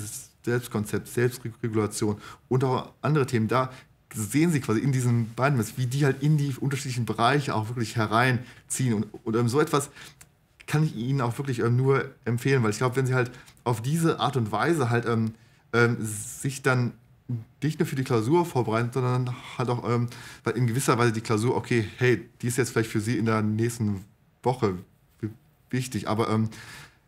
Selbstkonzept, Selbstregulation und auch andere Themen. Da sehen sie quasi in diesen beiden, wie die halt in die unterschiedlichen Bereiche auch wirklich hereinziehen. Und, und ähm, so etwas kann ich Ihnen auch wirklich ähm, nur empfehlen, weil ich glaube, wenn Sie halt auf diese Art und Weise halt ähm, ähm sich dann nicht nur für die Klausur vorbereiten, sondern halt auch, ähm, weil in gewisser Weise die Klausur, okay, hey, die ist jetzt vielleicht für Sie in der nächsten Woche wichtig, aber ähm,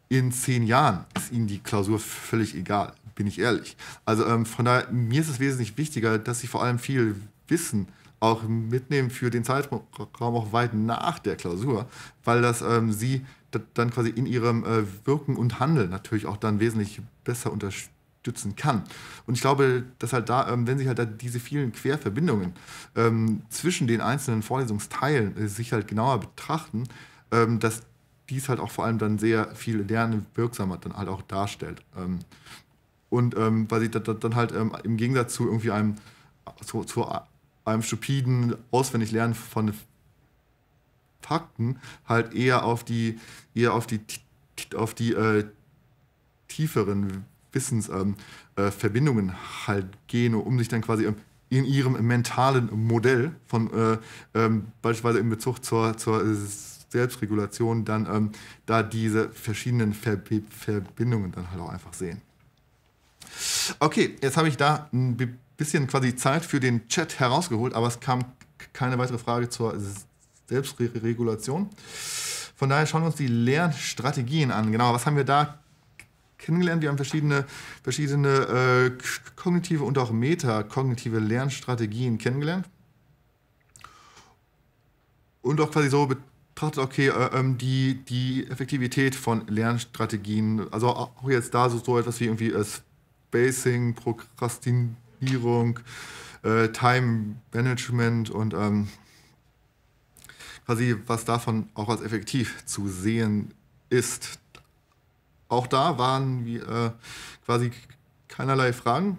in zehn Jahren ist Ihnen die Klausur völlig egal, bin ich ehrlich. Also ähm, von daher, mir ist es wesentlich wichtiger, dass Sie vor allem viel Wissen auch mitnehmen für den Zeitraum auch weit nach der Klausur, weil das ähm, Sie dann quasi in Ihrem äh, Wirken und Handeln natürlich auch dann wesentlich besser unterstützt stützen kann. Und ich glaube, dass halt da, ähm, wenn sich halt da diese vielen Querverbindungen ähm, zwischen den einzelnen Vorlesungsteilen äh, sich halt genauer betrachten, ähm, dass dies halt auch vor allem dann sehr viel Lernen wirksamer dann halt auch darstellt. Ähm, und ähm, weil sich dann halt ähm, im Gegensatz zu irgendwie einem, zu, zu einem stupiden auswendig Lernen von Fakten halt eher auf die, eher auf die, auf die äh, tieferen Wissensverbindungen ähm, äh, halt gehen, um sich dann quasi ähm, in ihrem mentalen Modell von äh, ähm, beispielsweise in Bezug zur, zur Selbstregulation dann ähm, da diese verschiedenen Ver Verbindungen dann halt auch einfach sehen. Okay, jetzt habe ich da ein bisschen quasi Zeit für den Chat herausgeholt, aber es kam keine weitere Frage zur Selbstregulation. Von daher schauen wir uns die Lernstrategien an. Genau, was haben wir da kennengelernt. Wir haben verschiedene, verschiedene äh, kognitive und auch metakognitive Lernstrategien kennengelernt. Und auch quasi so betrachtet, okay, äh, ähm, die, die Effektivität von Lernstrategien, also auch jetzt da so, so etwas wie irgendwie äh, Spacing, Prokrastinierung, äh, Time Management und ähm, quasi was davon auch als effektiv zu sehen ist. Auch da waren äh, quasi keinerlei Fragen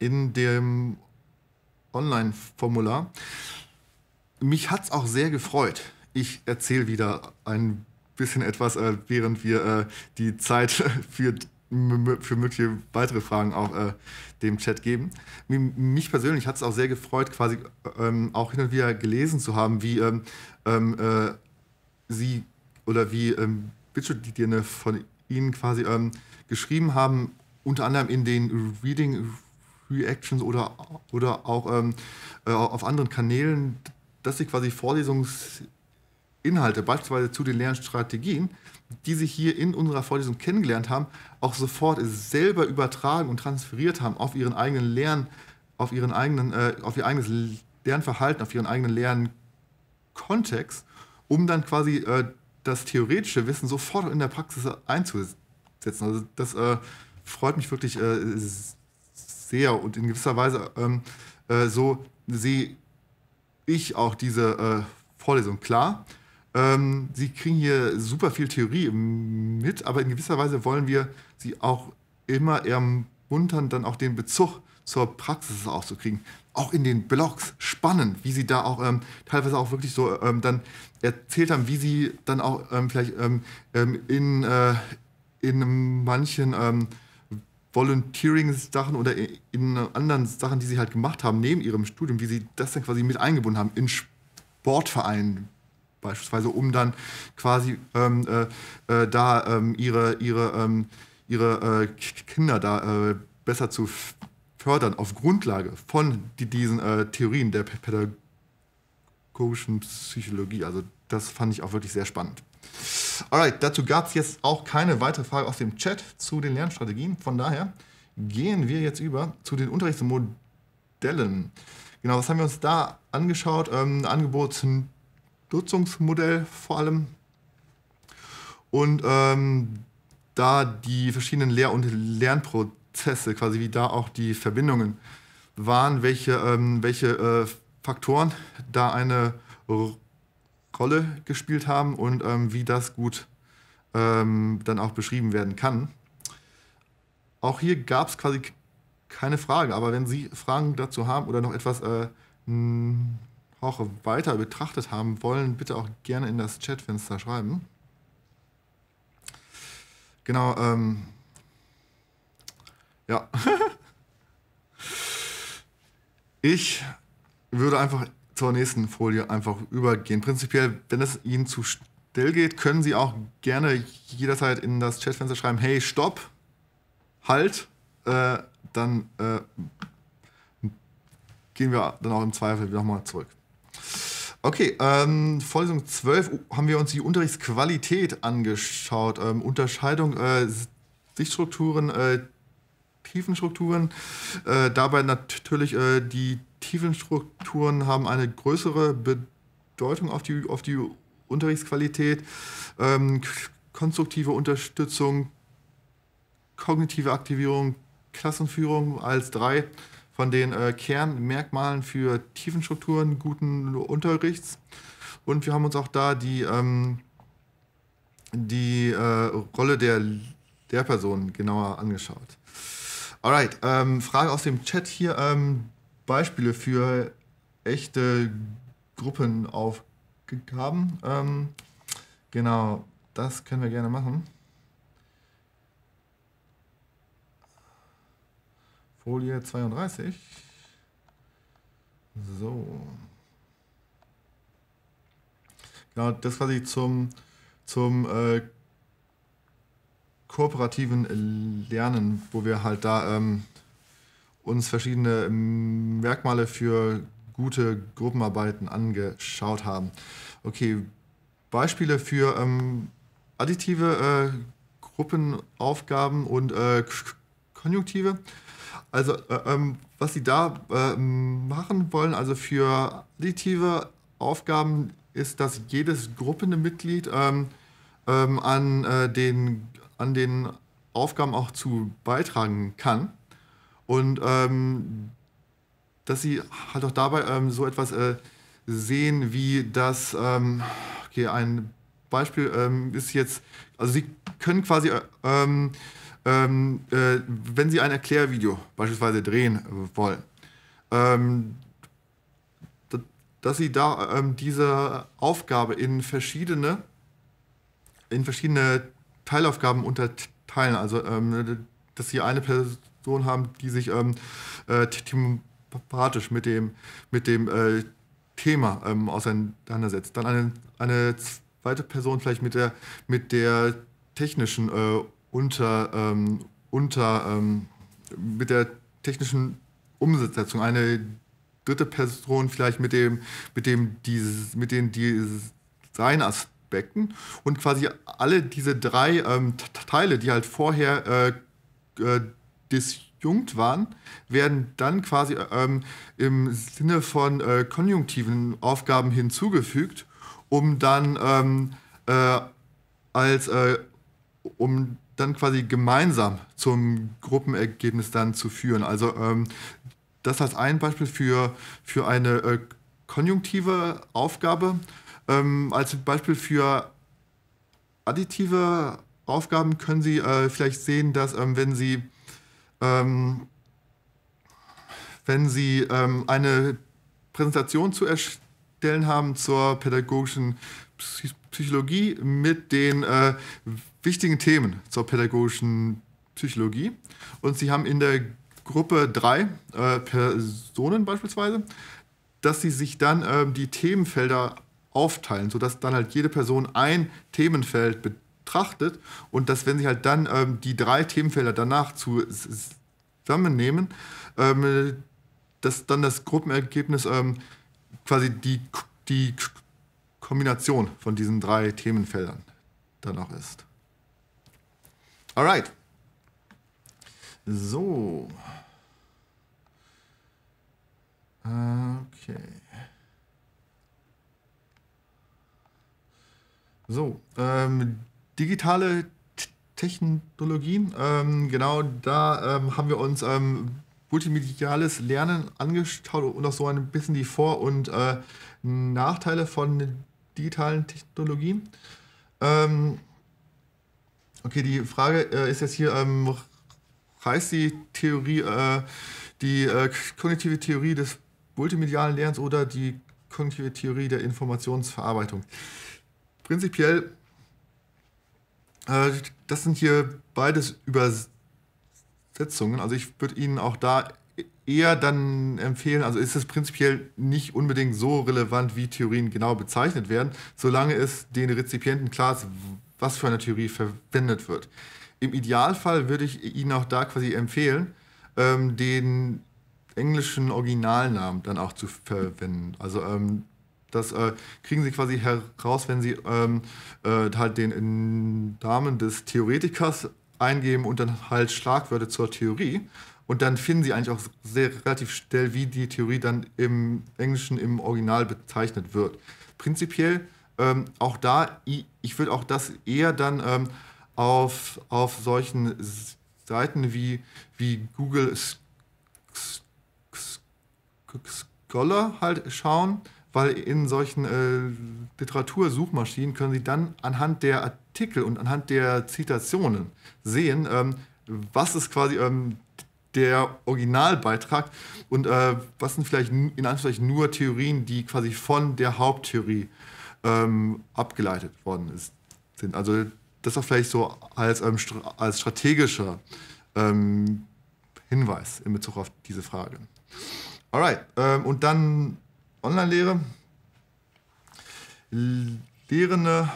in dem Online-Formular. Mich hat es auch sehr gefreut. Ich erzähle wieder ein bisschen etwas, äh, während wir äh, die Zeit [LAUGHS] für, für mögliche weitere Fragen auch äh, dem Chat geben. Mich persönlich hat es auch sehr gefreut, quasi ähm, auch hin und wieder gelesen zu haben, wie ähm, ähm äh, Sie oder wie ähm, Pitcher, die dir von Ihnen quasi ähm, geschrieben haben, unter anderem in den Reading Reactions oder, oder auch ähm, äh, auf anderen Kanälen, dass sie quasi Vorlesungsinhalte, beispielsweise zu den Lernstrategien, die sie hier in unserer Vorlesung kennengelernt haben, auch sofort selber übertragen und transferiert haben auf ihren eigenen Lern, auf ihren eigenen, äh, auf ihr eigenes Lernverhalten, auf ihren eigenen Lernkontext, um dann quasi äh, das theoretische Wissen sofort in der Praxis einzusetzen. Also das äh, freut mich wirklich äh, sehr und in gewisser Weise ähm, äh, so sehe ich auch diese äh, Vorlesung. Klar, ähm, Sie kriegen hier super viel Theorie mit, aber in gewisser Weise wollen wir Sie auch immer ermuntern, dann auch den Bezug zur Praxis auch zu kriegen. Auch in den Blogs spannend, wie Sie da auch ähm, teilweise auch wirklich so ähm, dann erzählt haben, wie sie dann auch ähm, vielleicht ähm, ähm in, äh, in manchen ähm, Volunteering-Sachen oder in anderen Sachen, die sie halt gemacht haben, neben ihrem Studium, wie sie das dann quasi mit eingebunden haben, in Sportvereinen beispielsweise, um dann quasi ähm, äh, äh da ähm, ihre, ihre, ähm, ihre äh, Kinder da äh, besser zu fördern auf Grundlage von diesen äh, Theorien der Pädagogik pädagogischen Psychologie. Also das fand ich auch wirklich sehr spannend. Alright, dazu gab es jetzt auch keine weitere Frage aus dem Chat zu den Lernstrategien. Von daher gehen wir jetzt über zu den Unterrichtsmodellen. Genau, was haben wir uns da angeschaut? Ähm, Angebotsnutzungsmodell vor allem. Und ähm, da die verschiedenen Lehr- und Lernprozesse, quasi wie da auch die Verbindungen waren, welche, ähm, welche äh, Faktoren da eine Rolle gespielt haben und ähm, wie das gut ähm, dann auch beschrieben werden kann. Auch hier gab es quasi keine Frage, aber wenn Sie Fragen dazu haben oder noch etwas äh, auch weiter betrachtet haben wollen, bitte auch gerne in das Chatfenster schreiben. Genau, ähm, ja. [LAUGHS] ich würde einfach zur nächsten Folie einfach übergehen. Prinzipiell, wenn es Ihnen zu still geht, können Sie auch gerne jederzeit in das Chatfenster schreiben, hey, stopp, halt, äh, dann äh, gehen wir dann auch im Zweifel nochmal zurück. Okay, ähm, Vorlesung 12 haben wir uns die Unterrichtsqualität angeschaut. Ähm, Unterscheidung, äh, Sichtstrukturen, äh, Tiefenstrukturen. Äh, dabei natürlich äh, die Tiefenstrukturen haben eine größere Bedeutung auf die, auf die Unterrichtsqualität. Ähm, konstruktive Unterstützung, kognitive Aktivierung, Klassenführung als drei von den äh, Kernmerkmalen für Tiefenstrukturen guten Unterrichts. Und wir haben uns auch da die, ähm, die äh, Rolle der Lehrperson genauer angeschaut. Alright, ähm, Frage aus dem Chat hier. Ähm, Beispiele für echte Gruppenaufgaben. Ähm, genau, das können wir gerne machen. Folie 32. So. Genau, das quasi zum, zum äh, kooperativen Lernen, wo wir halt da ähm, uns verschiedene ähm, Merkmale für gute Gruppenarbeiten angeschaut haben. Okay, Beispiele für ähm, additive äh, Gruppenaufgaben und äh, Konjunktive. Also äh, ähm, was sie da ähm, machen wollen, also für additive Aufgaben ist, dass jedes Gruppenmitglied ähm, an äh, den an den Aufgaben auch zu beitragen kann. Und ähm, dass sie halt auch dabei ähm, so etwas äh, sehen, wie das, ähm, okay, ein Beispiel ähm, ist jetzt, also sie können quasi, äh, ähm, ähm, äh, wenn sie ein Erklärvideo beispielsweise drehen wollen, dass sie da diese Aufgabe in verschiedene, in verschiedene Teilaufgaben unterteilen. Also, ähm, dass sie eine Person haben, die sich ähm, äh, thematisch mit dem, mit dem äh, Thema ähm, auseinandersetzt. Dann eine, eine zweite Person vielleicht mit der, mit der technischen äh, unter, ähm, unter ähm, mit der technischen Umsetzung. Eine dritte Person vielleicht mit dem, mit dem, dieses, mit den Designaspekten Becken und quasi alle diese drei ähm, Teile, die halt vorher äh, äh, disjunkt waren, werden dann quasi ähm, im Sinne von äh, konjunktiven Aufgaben hinzugefügt, um dann ähm, äh, als äh, um dann quasi gemeinsam zum Gruppenergebnis dann zu führen. Also ähm, das ist ein Beispiel für, für eine äh, konjunktive Aufgabe ähm, als Beispiel für additive Aufgaben können Sie äh, vielleicht sehen, dass ähm, wenn Sie, ähm, wenn Sie ähm, eine Präsentation zu erstellen haben zur pädagogischen Psychologie mit den äh, wichtigen Themen zur pädagogischen Psychologie und Sie haben in der Gruppe drei äh, Personen beispielsweise, dass Sie sich dann ähm, die Themenfelder aufteilen, sodass dann halt jede Person ein Themenfeld betrachtet und dass, wenn sie halt dann ähm, die drei Themenfelder danach zusammennehmen, ähm, dass dann das Gruppenergebnis ähm, quasi die, die Kombination von diesen drei Themenfeldern danach ist. Alright. So. Okay. So, ähm, digitale Technologien, ähm, genau da ähm, haben wir uns ähm, multimediales Lernen angeschaut und auch so ein bisschen die Vor- und äh, Nachteile von digitalen Technologien. Ähm, okay, die Frage äh, ist jetzt hier, heißt ähm, die Theorie, äh, die äh, kognitive Theorie des multimedialen Lernens oder die kognitive Theorie der Informationsverarbeitung? prinzipiell, äh, das sind hier beides Übersetzungen. Also ich würde Ihnen auch da eher dann empfehlen, also ist es prinzipiell nicht unbedingt so relevant, wie Theorien genau bezeichnet werden, solange es den Rezipienten klar ist, was für eine Theorie verwendet wird. Im Idealfall würde ich Ihnen auch da quasi empfehlen, ähm, den englischen Originalnamen dann auch zu verwenden. Also ähm, das äh, kriegen sie quasi heraus, wenn sie ähm, äh, halt den Namen des Theoretikers eingeben und dann halt Schlagwörter zur Theorie. Und dann finden sie eigentlich auch sehr relativ schnell, wie die Theorie dann im Englischen im Original bezeichnet wird. Prinzipiell ähm, auch da, ich würde auch das eher dann ähm, auf, auf solchen Seiten wie, wie Google Scholar halt schauen, weil in solchen äh, Literatursuchmaschinen können Sie dann anhand der Artikel und anhand der Zitationen sehen, ähm, was ist quasi ähm, der Originalbeitrag und äh, was sind vielleicht in Anführungszeichen nur Theorien, die quasi von der Haupttheorie ähm, abgeleitet worden ist, sind. Also das auch vielleicht so als, ähm, als strategischer ähm, Hinweis in Bezug auf diese Frage. Alright, ähm, und dann Online-Lehre. Lehrende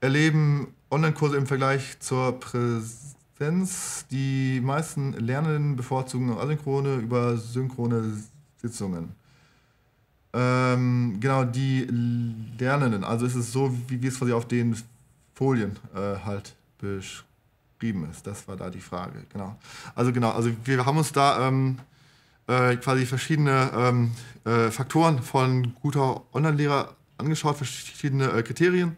erleben Online-Kurse im Vergleich zur Präsenz. Die meisten Lernenden bevorzugen asynchrone über synchrone Sitzungen. Ähm, genau, die Lernenden. Also ist es so, wie, wie es quasi auf den Folien äh, halt beschrieben ist. Das war da die Frage. Genau. Also genau, also wir haben uns da... Ähm, äh, quasi verschiedene ähm, äh, Faktoren von guter Online-Lehrer angeschaut, verschiedene äh, Kriterien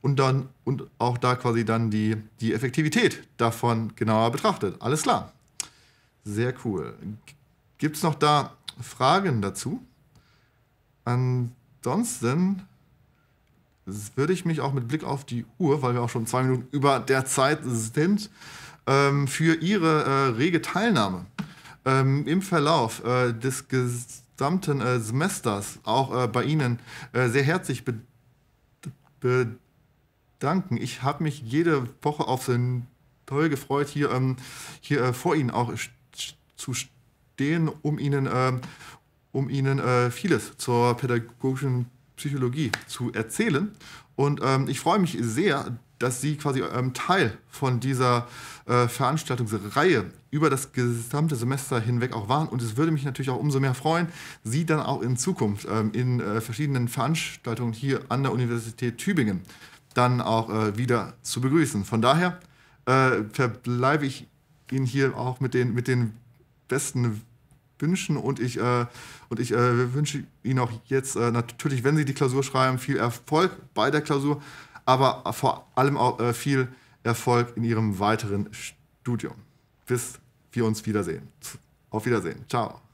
und dann und auch da quasi dann die, die Effektivität davon genauer betrachtet. Alles klar. Sehr cool. Gibt es noch da Fragen dazu? Ansonsten würde ich mich auch mit Blick auf die Uhr, weil wir auch schon zwei Minuten über der Zeit sind, ähm, für Ihre äh, rege Teilnahme ähm, im Verlauf äh, des gesamten äh, Semesters auch äh, bei Ihnen äh, sehr herzlich bedanken. Ich habe mich jede Woche auf so toll gefreut, hier, ähm, hier äh, vor Ihnen auch zu stehen, um Ihnen, ähm, um Ihnen äh, vieles zur pädagogischen Psychologie zu erzählen. Und ähm, ich freue mich sehr dass sie quasi ähm, Teil von dieser äh, Veranstaltungsreihe über das gesamte Semester hinweg auch waren. Und es würde mich natürlich auch umso mehr freuen, Sie dann auch in Zukunft ähm, in äh, verschiedenen Veranstaltungen hier an der Universität Tübingen dann auch äh, wieder zu begrüßen. Von daher äh, verbleibe ich Ihnen hier auch mit den, mit den besten Wünschen und ich, äh, und ich äh, wünsche Ihnen auch jetzt natürlich, wenn Sie die Klausur schreiben, viel Erfolg bei der Klausur aber vor allem auch äh, viel Erfolg in Ihrem weiteren Studium. Bis wir uns wiedersehen. Auf Wiedersehen. Ciao.